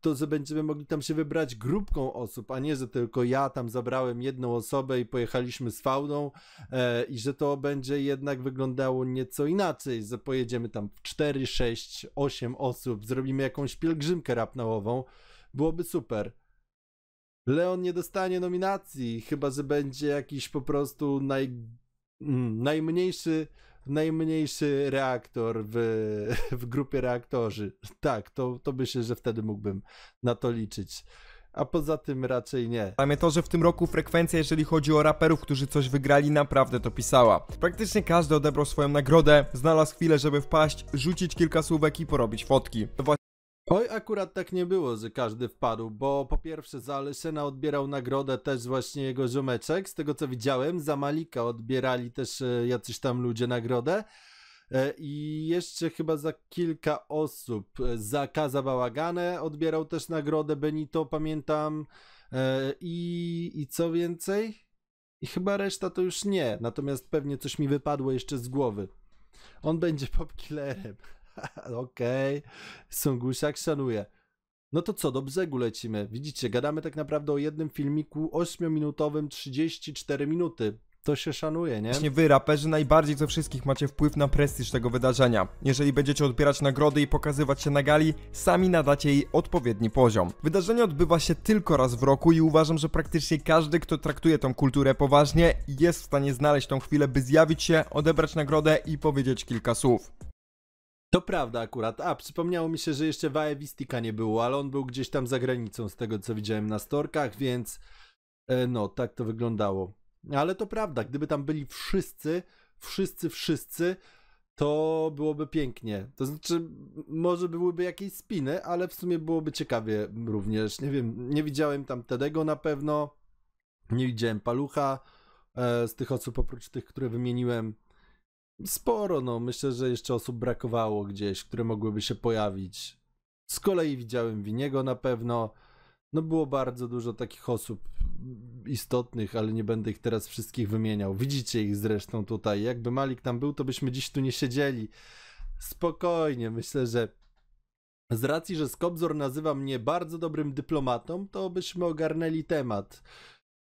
to, że będziemy mogli tam się wybrać grupką osób, a nie, że tylko ja tam zabrałem jedną osobę i pojechaliśmy z fauną e, i że to będzie jednak wyglądało nieco inaczej, że pojedziemy tam w 4, 6, 8 osób, zrobimy jakąś pielgrzymkę rapnałową, byłoby super. Leon nie dostanie nominacji, chyba, że będzie jakiś po prostu naj... Mm, najmniejszy najmniejszy reaktor w, w grupie reaktorzy. Tak, to, to myślę, że wtedy mógłbym na to liczyć. A poza tym raczej nie. Pamiętam to, że w tym roku frekwencja, jeżeli chodzi o raperów, którzy coś wygrali, naprawdę to pisała. Praktycznie każdy odebrał swoją nagrodę, znalazł chwilę, żeby wpaść, rzucić kilka słówek i porobić fotki. To Oj, akurat tak nie było, że każdy wpadł, bo po pierwsze za Aleszyna odbierał nagrodę też właśnie jego ziomeczek, z tego co widziałem, za Malika odbierali też e, jacyś tam ludzie nagrodę e, i jeszcze chyba za kilka osób, e, za Kaza Bałaganę odbierał też nagrodę Benito, pamiętam i, i co więcej? I chyba reszta to już nie, natomiast pewnie coś mi wypadło jeszcze z głowy. On będzie popkillerem. Okej, okay. Sungusiak szanuje. No to co, do brzegu lecimy. Widzicie, gadamy tak naprawdę o jednym filmiku 8-minutowym 34 minuty. To się szanuje, nie? Właśnie wy, raperzy, najbardziej ze wszystkich macie wpływ na prestiż tego wydarzenia. Jeżeli będziecie odbierać nagrody i pokazywać się na gali, sami nadacie jej odpowiedni poziom. Wydarzenie odbywa się tylko raz w roku i uważam, że praktycznie każdy, kto traktuje tą kulturę poważnie, jest w stanie znaleźć tą chwilę, by zjawić się, odebrać nagrodę i powiedzieć kilka słów. To prawda akurat. A, przypomniało mi się, że jeszcze Waewistika nie było, ale on był gdzieś tam za granicą z tego, co widziałem na storkach, więc e, no, tak to wyglądało. Ale to prawda, gdyby tam byli wszyscy, wszyscy, wszyscy, to byłoby pięknie. To znaczy, może byłyby jakieś spiny, ale w sumie byłoby ciekawie również. Nie wiem, nie widziałem tam Tedego na pewno, nie widziałem Palucha e, z tych osób oprócz tych, które wymieniłem sporo, no myślę, że jeszcze osób brakowało gdzieś, które mogłyby się pojawić. Z kolei widziałem Winiego na pewno. No było bardzo dużo takich osób istotnych, ale nie będę ich teraz wszystkich wymieniał. Widzicie ich zresztą tutaj. Jakby Malik tam był, to byśmy dziś tu nie siedzieli. Spokojnie, myślę, że z racji, że Skobzor nazywa mnie bardzo dobrym dyplomatą, to byśmy ogarnęli temat.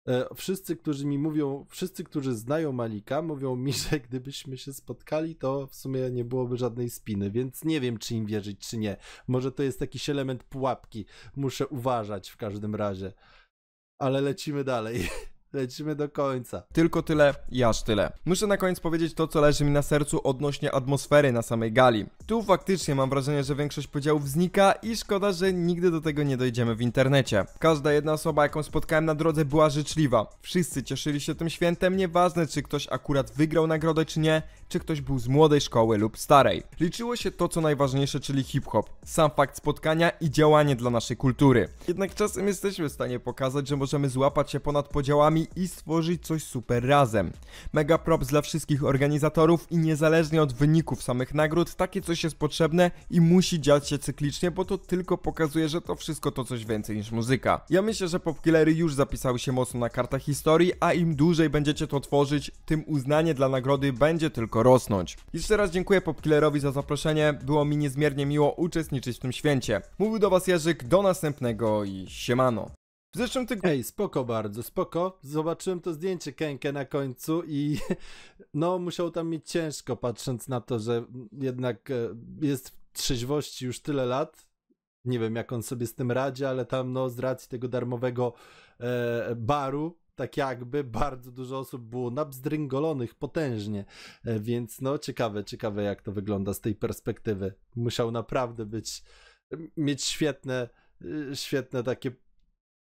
E, wszyscy, którzy mi mówią, wszyscy, którzy znają Malika, mówią mi, że gdybyśmy się spotkali, to w sumie nie byłoby żadnej spiny, więc nie wiem, czy im wierzyć, czy nie. Może to jest jakiś element pułapki. Muszę uważać w każdym razie. Ale lecimy dalej. Lecimy do końca. Tylko tyle i aż tyle. Muszę na koniec powiedzieć to, co leży mi na sercu odnośnie atmosfery na samej gali. Tu faktycznie mam wrażenie, że większość podziałów znika i szkoda, że nigdy do tego nie dojdziemy w internecie. Każda jedna osoba, jaką spotkałem na drodze była życzliwa. Wszyscy cieszyli się tym świętem, nieważne czy ktoś akurat wygrał nagrodę czy nie, czy ktoś był z młodej szkoły lub starej. Liczyło się to, co najważniejsze, czyli hip-hop, sam fakt spotkania i działanie dla naszej kultury. Jednak czasem jesteśmy w stanie pokazać, że możemy złapać się ponad podziałami i stworzyć coś super razem. Mega props dla wszystkich organizatorów i niezależnie od wyników samych nagród, takie coś jest potrzebne i musi dziać się cyklicznie, bo to tylko pokazuje, że to wszystko to coś więcej niż muzyka. Ja myślę, że popkillery już zapisały się mocno na kartach historii, a im dłużej będziecie to tworzyć, tym uznanie dla nagrody będzie tylko rosnąć. Jeszcze raz dziękuję Popkillerowi za zaproszenie, było mi niezmiernie miło uczestniczyć w tym święcie. Mówił do Was Jerzyk, do następnego i siemano. W zeszłym tygodniu... Ej, spoko bardzo, spoko. Zobaczyłem to zdjęcie Kenke na końcu i no musiał tam mieć ciężko, patrząc na to, że jednak e, jest w trzeźwości już tyle lat. Nie wiem, jak on sobie z tym radzi, ale tam no z racji tego darmowego e, baru tak jakby bardzo dużo osób było nabzdryngolonych potężnie, e, więc no ciekawe, ciekawe jak to wygląda z tej perspektywy. Musiał naprawdę być, mieć świetne, y, świetne takie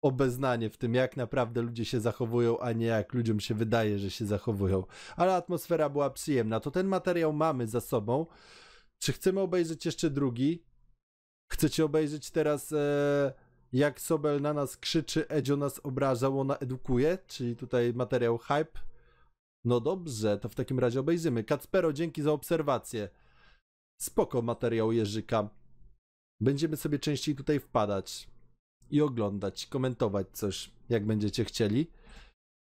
obeznanie w tym, jak naprawdę ludzie się zachowują, a nie jak ludziom się wydaje, że się zachowują. Ale atmosfera była przyjemna. To ten materiał mamy za sobą. Czy chcemy obejrzeć jeszcze drugi? Chcecie obejrzeć teraz... E, jak Sobel na nas krzyczy, Edzio nas obraża, ona edukuje, czyli tutaj materiał hype. No dobrze, to w takim razie obejrzymy. Kacpero, dzięki za obserwację. Spoko materiał Jerzyka. Będziemy sobie częściej tutaj wpadać i oglądać, komentować coś, jak będziecie chcieli.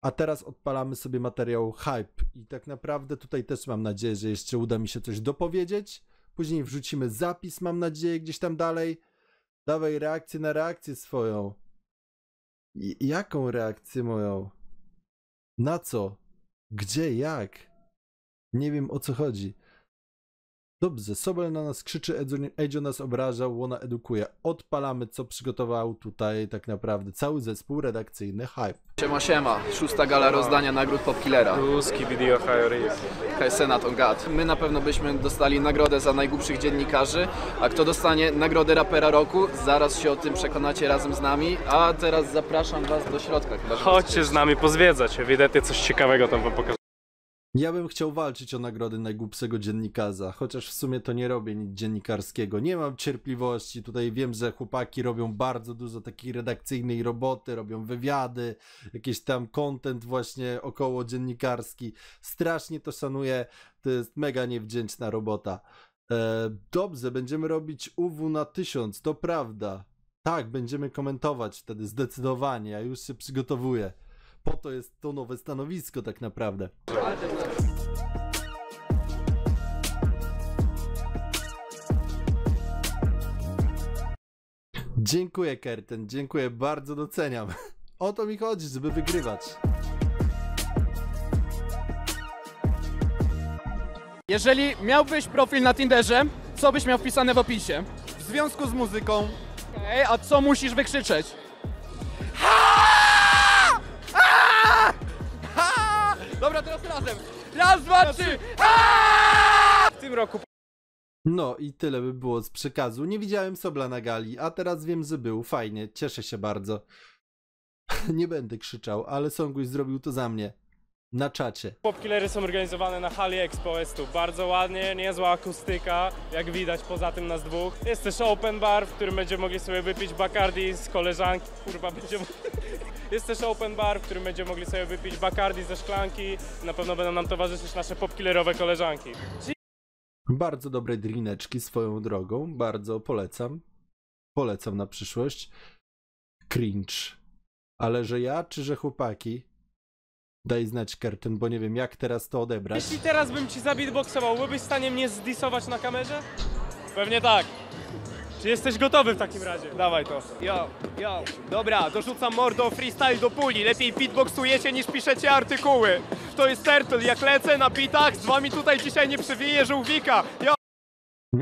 A teraz odpalamy sobie materiał hype i tak naprawdę tutaj też mam nadzieję, że jeszcze uda mi się coś dopowiedzieć. Później wrzucimy zapis, mam nadzieję, gdzieś tam dalej Dawaj reakcję na reakcję swoją. jaką reakcję moją? Na co? Gdzie? Jak? Nie wiem o co chodzi. Dobrze, Sobel na nas krzyczy, Edzio, nas obraża, Łona edukuje. Odpalamy, co przygotował tutaj tak naprawdę cały zespół redakcyjny Hype. Siema, siema. Szósta gala rozdania nagród Popkillera. Ruski video Hej, Senat on God. My na pewno byśmy dostali nagrodę za najgłupszych dziennikarzy, a kto dostanie nagrodę rapera roku, zaraz się o tym przekonacie razem z nami, a teraz zapraszam was do środka. Chyba, Chodźcie z nami pozwiedzać, ewidentnie coś ciekawego tam wam pokażę. Ja bym chciał walczyć o nagrody najgłupszego dziennikarza, chociaż w sumie to nie robię nic dziennikarskiego. Nie mam cierpliwości. Tutaj wiem, że chłopaki robią bardzo dużo takiej redakcyjnej roboty, robią wywiady, jakiś tam content właśnie około dziennikarski. Strasznie to szanuję. To jest mega niewdzięczna robota. E, dobrze, będziemy robić UW na tysiąc. to prawda. Tak, będziemy komentować wtedy zdecydowanie. Ja już się przygotowuję po to jest to nowe stanowisko tak naprawdę. Dziękuję Kerten, dziękuję, bardzo doceniam. O to mi chodzi, żeby wygrywać. Jeżeli miałbyś profil na Tinderze, co byś miał wpisane w opisie? W związku z muzyką. Okej, a co musisz wykrzyczeć? Raz, dwa, trzy! W tym roku... No i tyle by było z przekazu. Nie widziałem Sobla na gali, a teraz wiem, że był. Fajnie, cieszę się bardzo. Nie będę krzyczał, ale Songuś zrobił to za mnie. Na czacie. Popkillery są organizowane na hali Expo Estu. Bardzo ładnie, niezła akustyka, jak widać poza tym nas dwóch. Jest też open bar, w którym będziemy mogli sobie wypić Bacardi z koleżanki. Kurwa, będziemy... Jest też open bar, w którym będziemy mogli sobie wypić Bacardi ze szklanki. Na pewno będą nam towarzyszyć nasze popkillerowe koleżanki. Bardzo dobre drineczki swoją drogą, bardzo polecam. Polecam na przyszłość. Cringe. Ale że ja, czy że chłopaki? Daj znać Kerten, bo nie wiem jak teraz to odebrać. Jeśli teraz bym ci zabitboxował, byłbyś w stanie mnie zdisować na kamerze? Pewnie tak. Czy jesteś gotowy w takim razie? Dawaj to. Yo, yo. Dobra, dorzucam mordo freestyle do puli. Lepiej beatboxujecie niż piszecie artykuły. To jest Turtle, jak lecę na bitach, z wami tutaj dzisiaj nie przywiję żółwika. Yo.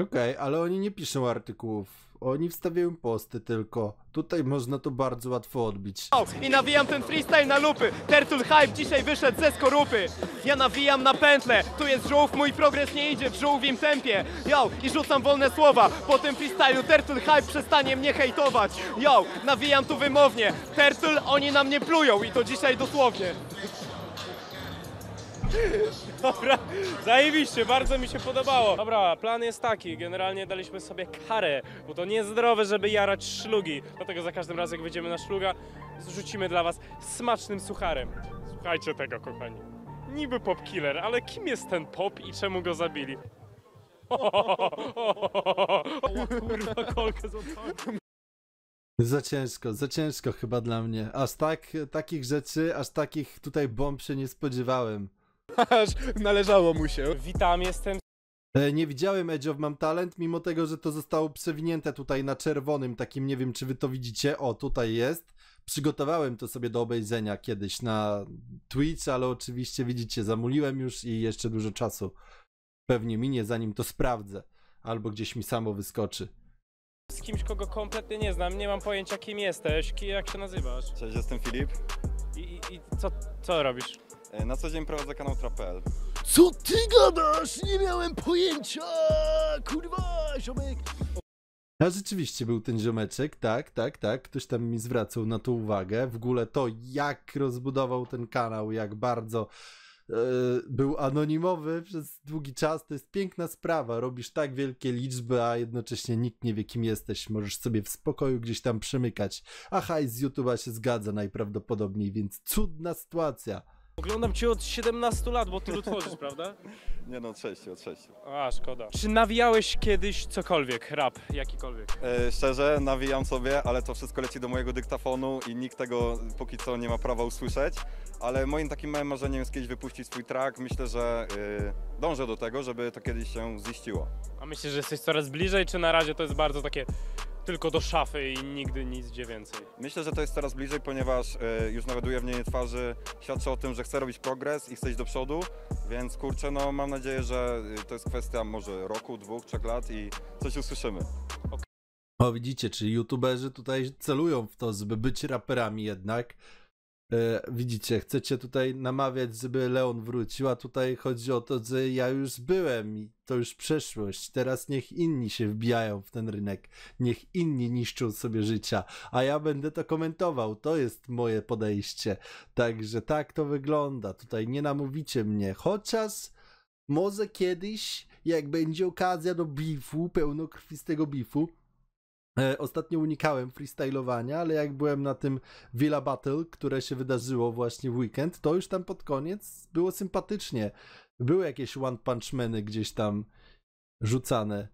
Okej, ale oni nie piszą artykułów. Oni wstawiają posty tylko. Tutaj można to bardzo łatwo odbić. I nawijam ten freestyle na lupy. Tertul Hype dzisiaj wyszedł ze skorupy. Ja nawijam na pętle. Tu jest żółw, mój progres nie idzie w żółwim tempie. Yo, i rzucam wolne słowa. Po tym freestylu Tertul Hype przestanie mnie hejtować. Yo, nawijam tu wymownie. Tertul, oni na mnie plują i to dzisiaj dosłownie. Dobra, zajebiście, bardzo mi się podobało. Dobra, plan jest taki, generalnie daliśmy sobie karę, bo to niezdrowe, żeby jarać szlugi. Dlatego za każdym razem, jak wyjdziemy na szluga, zrzucimy dla was smacznym sucharem. Słuchajcie tego, kochani. Niby pop killer, ale kim jest ten pop i czemu go zabili? kurwa, kolkę złapałem. Za ciężko, za ciężko chyba dla mnie. Aż tak, takich rzeczy, aż takich tutaj bomb się nie spodziewałem. Aż należało mu się. Witam, jestem e, Nie widziałem Edge of Mam Talent, mimo tego, że to zostało przewinięte tutaj na czerwonym, takim nie wiem, czy wy to widzicie. O, tutaj jest. Przygotowałem to sobie do obejrzenia kiedyś na Twitch, ale oczywiście widzicie, zamuliłem już i jeszcze dużo czasu pewnie minie, zanim to sprawdzę. Albo gdzieś mi samo wyskoczy. z kimś, kogo kompletnie nie znam, nie mam pojęcia kim jesteś, jak się nazywasz. Cześć, jestem Filip. I, i, i co, co robisz? E, na co dzień prowadzę kanał Trapel. Co ty gadasz? Nie miałem pojęcia! Kurwa, ziomek! A rzeczywiście był ten ziomeczek, tak, tak, tak. Ktoś tam mi zwracał na to uwagę. W ogóle to, jak rozbudował ten kanał, jak bardzo e, był anonimowy przez długi czas, to jest piękna sprawa. Robisz tak wielkie liczby, a jednocześnie nikt nie wie, kim jesteś. Możesz sobie w spokoju gdzieś tam przemykać. A hajs z YouTube'a się zgadza najprawdopodobniej, więc cudna sytuacja. Oglądam cię od 17 lat, bo tylu tworzysz, prawda? Nie no, od 6, od 6. A, szkoda. Czy nawijałeś kiedyś cokolwiek, rap jakikolwiek? E, szczerze, nawijam sobie, ale to wszystko leci do mojego dyktafonu i nikt tego póki co nie ma prawa usłyszeć. Ale moim takim małym marzeniem jest kiedyś wypuścić swój track. Myślę, że y, dążę do tego, żeby to kiedyś się ziściło. A myślisz, że jesteś coraz bliżej, czy na razie to jest bardzo takie tylko do szafy i nigdy nic gdzie więcej. Myślę, że to jest coraz bliżej, ponieważ y, już nawet ujawnienie twarzy świadczy o tym, że chce robić progres i chce iść do przodu, więc kurczę, no mam nadzieję, że e, to jest kwestia może roku, dwóch, trzech lat i coś usłyszymy. O widzicie, czy youtuberzy tutaj celują w to, żeby być raperami jednak. E, widzicie, chcecie tutaj namawiać, żeby Leon wrócił, a tutaj chodzi o to, że ja już byłem i to już przeszłość. Teraz niech inni się wbijają w ten rynek, niech inni niszczą sobie życia, a ja będę to komentował. To jest moje podejście. Także tak to wygląda. Tutaj nie namówicie mnie, chociaż może kiedyś, jak będzie okazja do bifu, pełnokrwistego bifu, E, ostatnio unikałem freestylowania, ale jak byłem na tym Villa Battle, które się wydarzyło właśnie w weekend, to już tam pod koniec było sympatycznie. Były jakieś one punch meny gdzieś tam rzucane.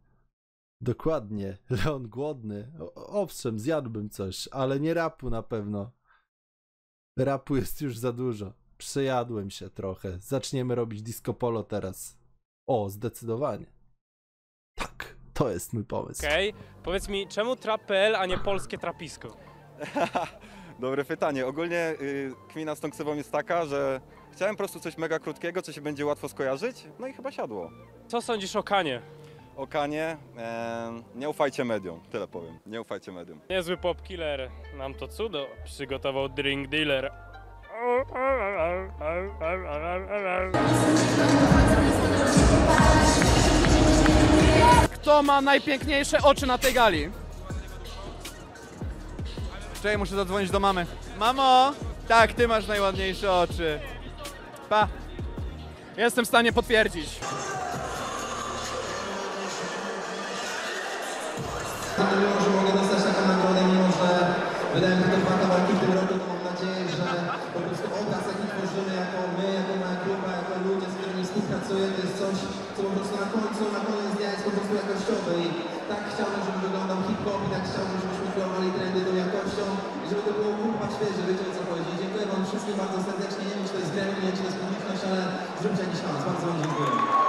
Dokładnie. Leon głodny. Owszem, zjadłbym coś, ale nie rapu na pewno. Rapu jest już za dużo. Przejadłem się trochę. Zaczniemy robić disco polo teraz. O, zdecydowanie. Tak. To jest mój pomysł. Okej, powiedz mi, czemu trap.pl, a nie polskie trapisko? Dobre pytanie. Ogólnie y, kmina z tą ksywą jest taka, że chciałem po prostu coś mega krótkiego, co się będzie łatwo skojarzyć, no i chyba siadło. Co sądzisz o Kanie? Okanie, e, nie ufajcie mediom, tyle powiem. Nie ufajcie mediom. Niezły pop killer, nam to cudo przygotował drink dealer. kto ma najpiękniejsze oczy na tej gali. Czekaj, muszę zadzwonić do mamy. Mamo! Tak, ty masz najładniejsze oczy. Pa! Jestem w stanie potwierdzić. pasuje, jest coś, co po prostu na końcu, na koniec dnia jest po prostu jakościowe i tak chciałbym, żeby wyglądał hip-hop i tak chciałbym, żebyśmy kreowali trendy tą jakością i żeby to było kurwa świeże, wiecie o co chodzi. Dziękuję wam wszystkim bardzo serdecznie, nie wiem czy to jest gremium, nie wiem czy to jest publiczność, ale zróbcie jakiś szans. bardzo wam dziękuję.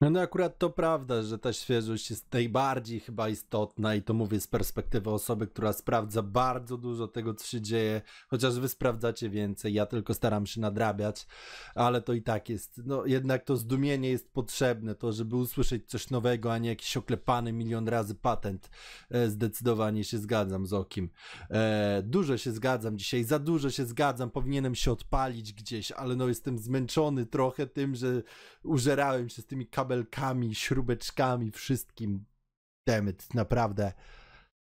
No, no akurat to prawda, że ta świeżość jest najbardziej chyba istotna i to mówię z perspektywy osoby, która sprawdza bardzo dużo tego, co się dzieje, chociaż wy sprawdzacie więcej, ja tylko staram się nadrabiać, ale to i tak jest, no jednak to zdumienie jest potrzebne, to żeby usłyszeć coś nowego, a nie jakiś oklepany milion razy patent, e, zdecydowanie się zgadzam z Okim. E, dużo się zgadzam dzisiaj, za dużo się zgadzam, powinienem się odpalić gdzieś, ale no jestem zmęczony trochę tym, że użerałem się z tymi kamerami, kabelkami, śrubeczkami, wszystkim. Demet, naprawdę.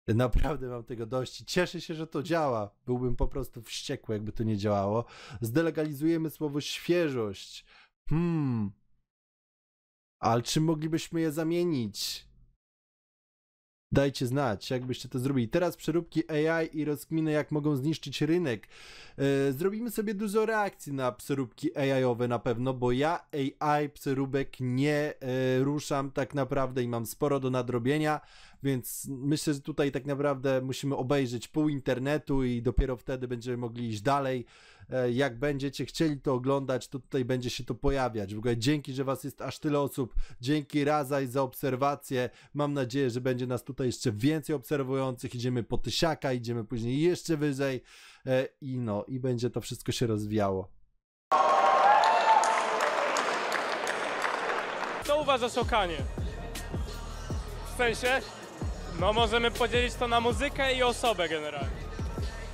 Naprawdę mam tego dość. Cieszę się, że to działa. Byłbym po prostu wściekły, jakby to nie działało. Zdelegalizujemy słowo świeżość. Hmm. Ale czy moglibyśmy je zamienić? Dajcie znać, jakbyście to zrobili. Teraz przeróbki AI i rozkminy, jak mogą zniszczyć rynek. E, zrobimy sobie dużo reakcji na przeróbki AI-owe na pewno, bo ja AI przeróbek nie e, ruszam tak naprawdę i mam sporo do nadrobienia, więc myślę, że tutaj tak naprawdę musimy obejrzeć pół internetu i dopiero wtedy będziemy mogli iść dalej. E, jak będziecie chcieli to oglądać, to tutaj będzie się to pojawiać. W ogóle dzięki, że was jest aż tyle osób. Dzięki Razaj za obserwację. Mam nadzieję, że będzie nas tutaj jeszcze więcej obserwujących. Idziemy po tysiaka, idziemy później jeszcze wyżej e, i no, i będzie to wszystko się rozwijało. Co uważasz o Kanie? W sensie? No możemy podzielić to na muzykę i osobę generalnie.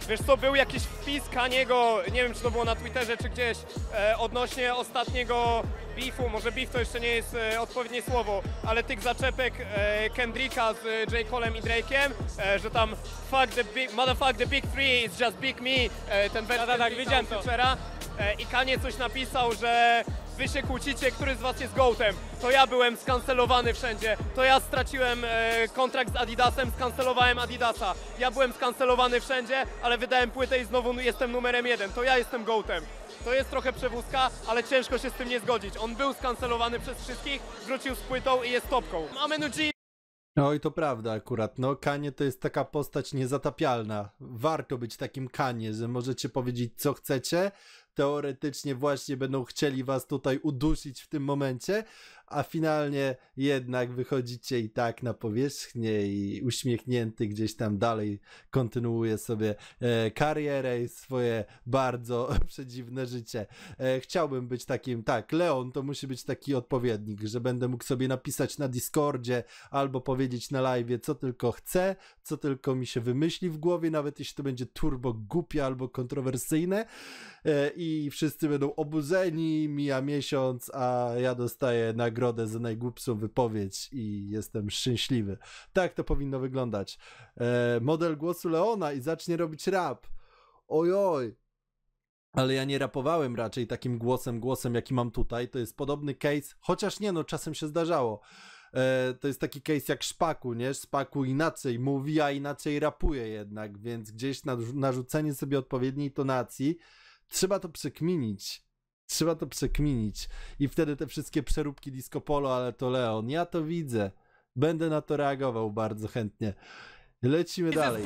Wiesz co, był jakiś wpis Kaniego, nie wiem czy to było na Twitterze czy gdzieś, e, odnośnie ostatniego beefu, może beef to jeszcze nie jest e, odpowiednie słowo, ale tych zaczepek e, Kendricka z e, J. Colem i Drake'em, e, że tam fuck the big, motherfuck the big three, it's just big me, e, ten wers tak, tak, tak widziałem to. e, i Kanie coś napisał, że wy się kłócicie, który z was jest gołtem. To ja byłem skancelowany wszędzie, to ja straciłem e, kontrakt z Adidasem, skancelowałem Adidasa. Ja byłem skancelowany wszędzie, ale wydałem płytę i znowu jestem numerem jeden. To ja jestem gołtem. To jest trochę przewózka, ale ciężko się z tym nie zgodzić. On był skancelowany przez wszystkich, wrócił z płytą i jest topką. Amenu No Oj, to prawda akurat. No, Kanie to jest taka postać niezatapialna. Warto być takim Kanie, że możecie powiedzieć co chcecie, teoretycznie właśnie będą chcieli was tutaj udusić w tym momencie, a finalnie jednak wychodzicie i tak na powierzchnię i uśmiechnięty gdzieś tam dalej kontynuuje sobie e, karierę i swoje bardzo przedziwne życie. E, chciałbym być takim, tak, Leon to musi być taki odpowiednik, że będę mógł sobie napisać na Discordzie albo powiedzieć na live, co tylko chcę, co tylko mi się wymyśli w głowie, nawet jeśli to będzie turbo głupie albo kontrowersyjne e, i wszyscy będą obudzeni, mija miesiąc, a ja dostaję na nagrodę za najgłupszą wypowiedź i jestem szczęśliwy. Tak to powinno wyglądać. E, model głosu Leona i zacznie robić rap. Ojoj, ale ja nie rapowałem raczej takim głosem, głosem jaki mam tutaj. To jest podobny case, chociaż nie, no czasem się zdarzało. E, to jest taki case jak Szpaku, nie? Szpaku inaczej mówi, a inaczej rapuje jednak, więc gdzieś narzucenie sobie odpowiedniej tonacji trzeba to przekminić. Trzeba to przekminić. I wtedy te wszystkie przeróbki disco polo, ale to Leon. Ja to widzę. Będę na to reagował bardzo chętnie. Lecimy dalej.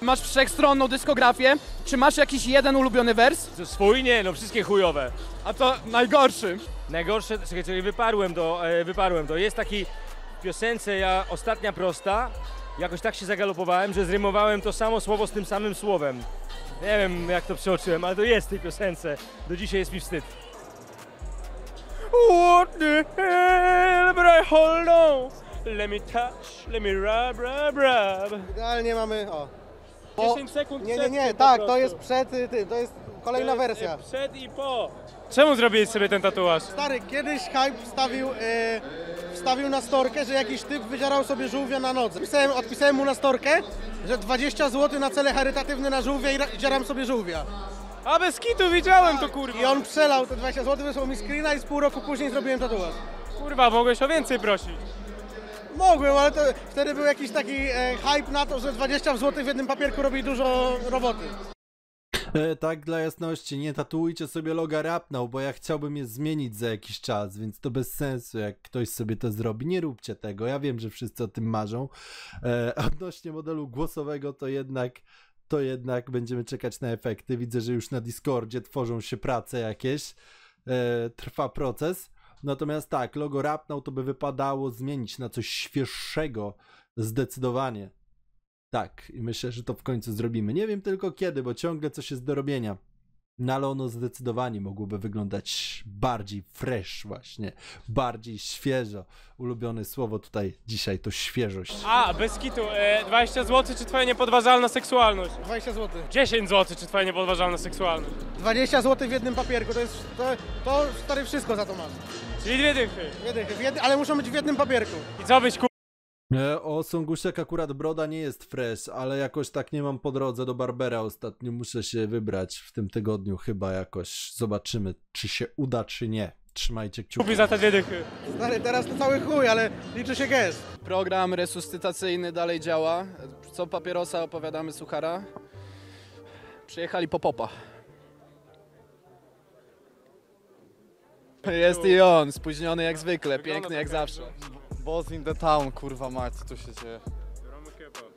Masz wszechstronną dyskografię. Czy masz jakiś jeden ulubiony wers? To swój? Nie, no wszystkie chujowe. A to najgorszy. Najgorszy, czekaj, czekaj, wyparłem to, e, wyparłem to. Jest taki w piosence ja ostatnia prosta. Jakoś tak się zagalopowałem, że zrymowałem to samo słowo z tym samym słowem. Nie wiem jak to przeoczyłem, ale to jest w tej piosence. Do dzisiaj jest mi wstyd. What the hell, but I hold on. Let me touch, let me rub, rub, rub. Idealnie mamy, o. Bo... 10 sekund Nie, nie, nie, tak, to jest przed y, tym, to jest kolejna To jest, wersja. Przed i po. Czemu zrobiłeś sobie ten tatuaż? Stary, kiedyś hype wstawił y, stawił na storkę, że jakiś typ wydzierał sobie żółwia na nodze. Odpisałem, odpisałem mu na storkę, że 20 zł na cele charytatywne na żółwia i dzieram sobie żółwia. A bez kitu widziałem to kurwa. I on przelał te 20 zł, wysłał mi screena i z pół roku później zrobiłem tatuaż. Kurwa, mogłeś o więcej prosić. Mogłem, ale to wtedy był jakiś taki e, hype na to, że 20 zł w jednym papierku robi dużo roboty. E, tak dla jasności, nie tatuujcie sobie loga Rapnał, no, bo ja chciałbym je zmienić za jakiś czas, więc to bez sensu, jak ktoś sobie to zrobi. Nie róbcie tego, ja wiem, że wszyscy o tym marzą. E, odnośnie modelu głosowego, to jednak to jednak będziemy czekać na efekty. Widzę, że już na Discordzie tworzą się prace jakieś, e, trwa proces. Natomiast tak, logo Rapnał no, to by wypadało zmienić na coś świeższego zdecydowanie. Tak, i myślę, że to w końcu zrobimy. Nie wiem tylko kiedy, bo ciągle coś jest do robienia. No ale ono zdecydowanie mogłoby wyglądać bardziej fresh właśnie, bardziej świeżo. Ulubione słowo tutaj dzisiaj to świeżość. A, bez kitu, e, 20 zł czy twoja niepodważalna seksualność? 20 zł. 10 zł czy twoja niepodważalna seksualność? 20 zł w jednym papierku, to jest, to, to stary wszystko za to masz. Czyli dwie dychy. Dwie dychy, ale muszą być w jednym papierku. I co byś ku... E, o Sąguszek akurat broda nie jest fresh, ale jakoś tak nie mam po drodze do Barbera ostatnio. Muszę się wybrać w tym tygodniu chyba jakoś. Zobaczymy, czy się uda, czy nie. Trzymajcie kciuki. Kupi za te dwie dychy. Stary, teraz to cały chuj, ale liczy się gest. Program resuscytacyjny dalej działa. Co papierosa opowiadamy suchara. Przyjechali po popa. Jest i on, spóźniony jak zwykle, piękny jak zawsze. Boss in the town, kurwa mać, co tu się dzieje? Bioramy kebab.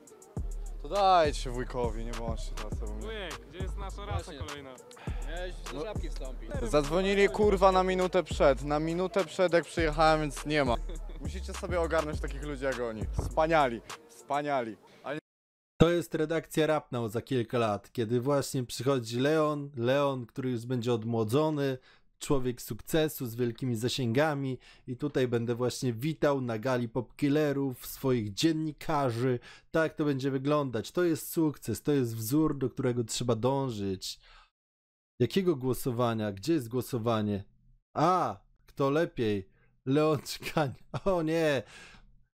To dajcie wujkowi, nie bądźcie tacy sobą. Wujek, gdzie jest nasza rasa Właśnie. kolejna? Miałeś do no. żabki wstąpić. Zadzwonili kurwa na minutę przed, na minutę przed jak przyjechałem, więc nie ma. Musicie sobie ogarnąć takich ludzi jak oni. Wspaniali, wspaniali. To jest redakcja Rapnał za kilka lat, kiedy właśnie przychodzi Leon, Leon, który już będzie odmłodzony, człowiek sukcesu z wielkimi zasięgami i tutaj będę właśnie witał na gali popkillerów, swoich dziennikarzy. Tak to będzie wyglądać. To jest sukces, to jest wzór, do którego trzeba dążyć. Jakiego głosowania? Gdzie jest głosowanie? A, kto lepiej? Leon Czkania. O nie!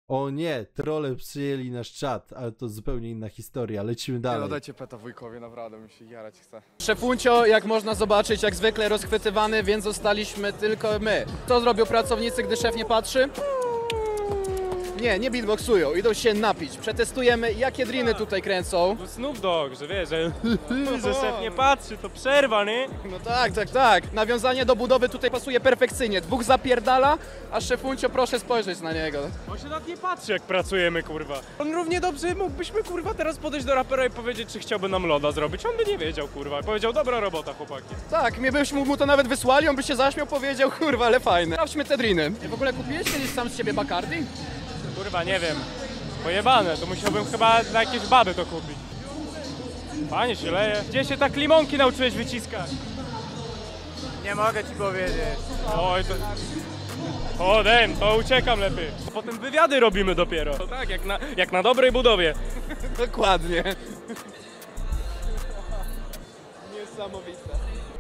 O nie, trole przyjęli nasz czat, ale to zupełnie inna historia, lecimy no dalej. No dajcie peta wujkowie, naprawdę, mi się jarać chce. Szefuncio, jak można zobaczyć, jak zwykle rozchwytywany, więc zostaliśmy tylko my. Co zrobił pracownicy, gdy szef nie patrzy? Nie, nie beatboxują, idą się napić. Przetestujemy, jakie driny tak. tutaj kręcą. No, Snoop Dogg, że wiesz, że, że szef nie patrzy, to przerwa, nie? No tak, tak, tak. Nawiązanie do budowy tutaj pasuje perfekcyjnie. Dwóch zapierdala, a szefuncio proszę spojrzeć na niego. On się tak nie patrzy, jak pracujemy, kurwa. On równie dobrze mógłbyśmy, kurwa, teraz podejść do rapera i powiedzieć, czy chciałby nam loda zrobić. On by nie wiedział, kurwa. Powiedział, dobra robota, chłopaki. Tak, mnie byśmy mu to nawet wysłali, on by się zaśmiał, powiedział, kurwa, ale fajne. Sprawdźmy te driny. W ogóle kupiłeś kiedyś sam z siebie Bacardi? Kurwa, nie wiem. Pojebane, to musiałbym chyba na jakieś baby to kupić. Panie się leje. Gdzie się tak limonki nauczyłeś wyciskać? Nie mogę ci powiedzieć. Oj, to... O, dem, to uciekam lepiej. Potem wywiady robimy dopiero. To tak, jak na, jak na dobrej budowie. Dokładnie. Niesamowite.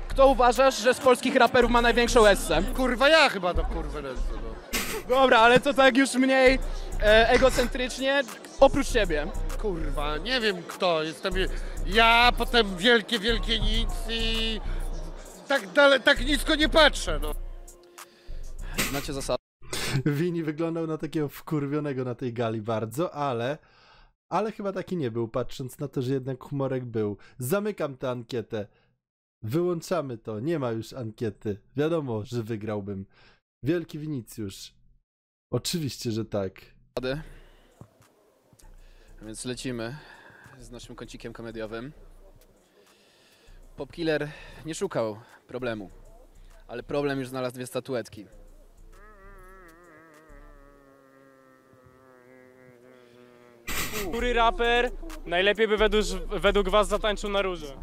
Kto uważasz, że z polskich raperów ma największą essę? Kurwa, ja chyba do kurwy lecę. No. Dobra, ale to tak już mniej e, egocentrycznie oprócz siebie? Kurwa, nie wiem kto, jestem ja, potem wielkie, wielkie nic i tak, dalej, tak nisko nie patrzę, no. Znacie zasady. Wini wyglądał na takiego wkurwionego na tej gali bardzo, ale ale chyba taki nie był, patrząc na to, że jednak humorek był. Zamykam tę ankietę. Wyłączamy to, nie ma już ankiety. Wiadomo, że wygrałbym. Wielki Winicjusz. Oczywiście, że tak. Rady. Więc lecimy z naszym kącikiem komediowym. Popkiller nie szukał problemu, ale problem już znalazł dwie statuetki. Który raper najlepiej by według, według was zatańczył na róże?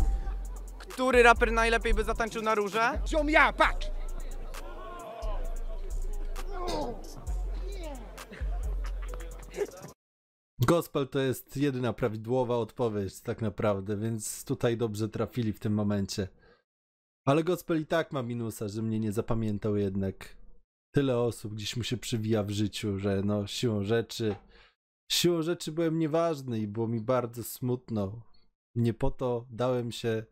Który raper najlepiej by zatańczył na róże? Ziom ja, patrz! Gospel to jest jedyna prawidłowa odpowiedź, tak naprawdę, więc tutaj dobrze trafili w tym momencie. Ale gospel i tak ma minusa, że mnie nie zapamiętał jednak. Tyle osób gdzieś mu się przywija w życiu, że no siłą rzeczy. Siłą rzeczy byłem nieważny i było mi bardzo smutno. Nie po to dałem się.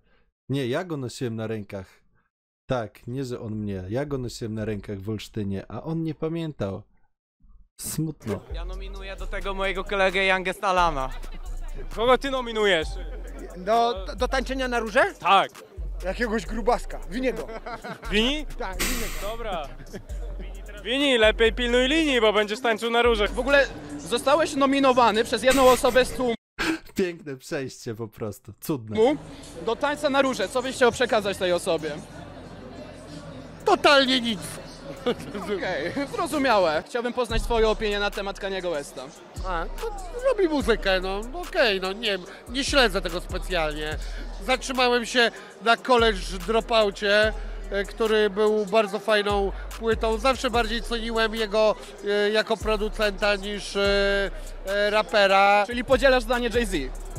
Nie, ja go nosiłem na rękach. Tak, nie, że on mnie. Ja go nosiłem na rękach w Olsztynie, a on nie pamiętał. Smutno. Ja nominuję do tego mojego kolegę Youngest Stalana. Kogo ty nominujesz? Do, do tańczenia na róże? Tak. Jakiegoś grubaska. Winiego. Wini? Tak, winiego. Dobra. Wini, lepiej pilnuj linii, bo będziesz tańczył na różach. W ogóle zostałeś nominowany przez jedną osobę z tłumu. Piękne przejście po prostu, cudne. Do tańca na róże, co byś chciał przekazać tej osobie? Totalnie nic. Okej, zrozumiałe. Chciałbym poznać twoją opinię na temat Kaniego Westa. A, robi muzykę, no no okej, no nie nie śledzę tego specjalnie. Zatrzymałem się na college dropoucie, e, który był bardzo fajną płytą. Zawsze bardziej ceniłem jego e, jako producenta niż e, rapera. Czyli podzielasz zdanie Jay-Z.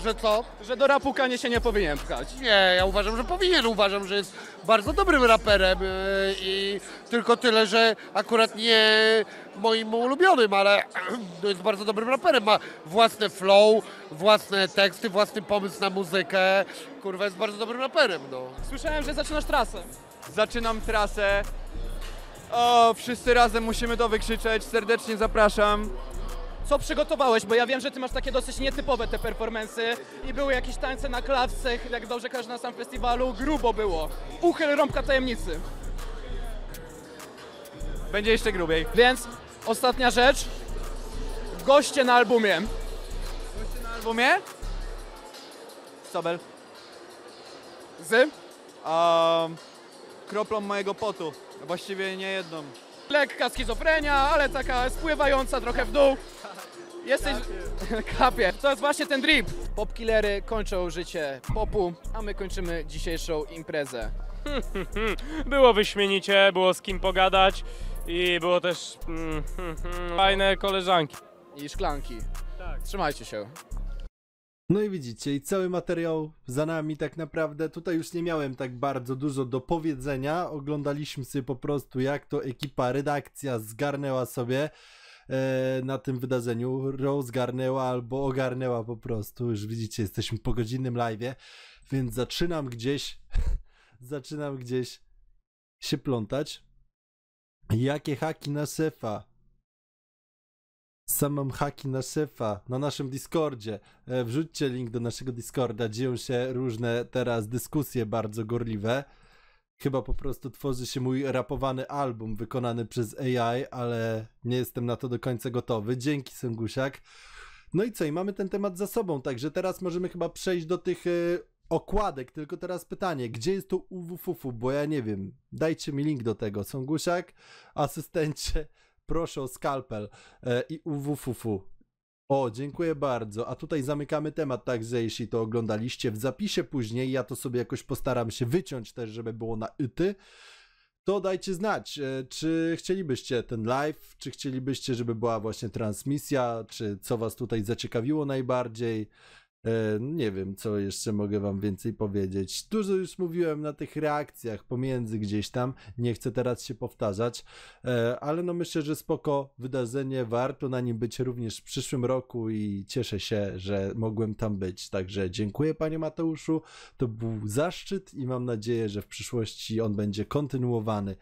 Że co? Że do rapu Kanie się nie powinien pchać. Nie, ja uważam, że powinien. Uważam, że jest bardzo dobrym raperem y, i tylko tyle, że akurat nie moim ulubionym, ale jest bardzo dobrym raperem. Ma własny flow, własne teksty, własny pomysł na muzykę. Kurwa, jest bardzo dobrym raperem, no. Słyszałem, że zaczynasz trasę. Zaczynam trasę. O, wszyscy razem musimy to wykrzyczeć. Serdecznie zapraszam co przygotowałeś, bo ja wiem, że ty masz takie dosyć nietypowe te performance i były jakieś tańce na klawce, jak dobrze każdy na sam festiwalu, grubo było. Uchyl rąbka tajemnicy. Będzie jeszcze grubiej. Więc ostatnia rzecz. Goście na albumie. Goście na albumie? Sobel. Z? Um, kroplą mojego potu. Właściwie nie jedną lekka schizofrenia, ale taka spływająca trochę w dół. Jesteś... Kapie. To jest właśnie ten drip. Popkillery kończą życie popu, a my kończymy dzisiejszą imprezę. było wyśmienicie, było z kim pogadać i było też mm, fajne koleżanki. I szklanki. Tak. Trzymajcie się. No i widzicie, i cały materiał za nami tak naprawdę. Tutaj już nie miałem tak bardzo dużo do powiedzenia. Oglądaliśmy sobie po prostu, jak to ekipa redakcja zgarnęła sobie. E, na tym wydarzeniu rozgarnęła albo ogarnęła po prostu. Już widzicie, jesteśmy po godzinnym live, więc zaczynam gdzieś, zaczynam gdzieś się plątać. Jakie haki na szefa? Sam mam haki na szefa na naszym Discordzie. E, wrzućcie link do naszego Discorda. Dzieją się różne teraz dyskusje bardzo gorliwe. Chyba po prostu tworzy się mój rapowany album wykonany przez AI, ale nie jestem na to do końca gotowy. Dzięki, Syngusiak. No i co, i mamy ten temat za sobą, także teraz możemy chyba przejść do tych y, okładek, tylko teraz pytanie, gdzie jest tu UWFUFU, bo ja nie wiem. Dajcie mi link do tego. Sągusiak, asystencie, proszę o skalpel y, i UWFUFU. O, dziękuję bardzo. A tutaj zamykamy temat, także jeśli to oglądaliście w zapisie później, ja to sobie jakoś postaram się wyciąć też, żeby było na yty to dajcie znać, e, czy chcielibyście ten live, czy chcielibyście, żeby była właśnie transmisja, czy co was tutaj zaciekawiło najbardziej. E, no nie wiem, co jeszcze mogę wam więcej powiedzieć. Dużo już mówiłem na tych reakcjach pomiędzy gdzieś tam. Nie chcę teraz się powtarzać, e, ale no myślę, że spoko wydarzenie. Warto na nim być również w przyszłym roku i cieszę się, że mogłem tam być. Także dziękuję panie Mateuszu. To był zaszczyt i mam nadzieję, że w przyszłości on będzie kontynuowany.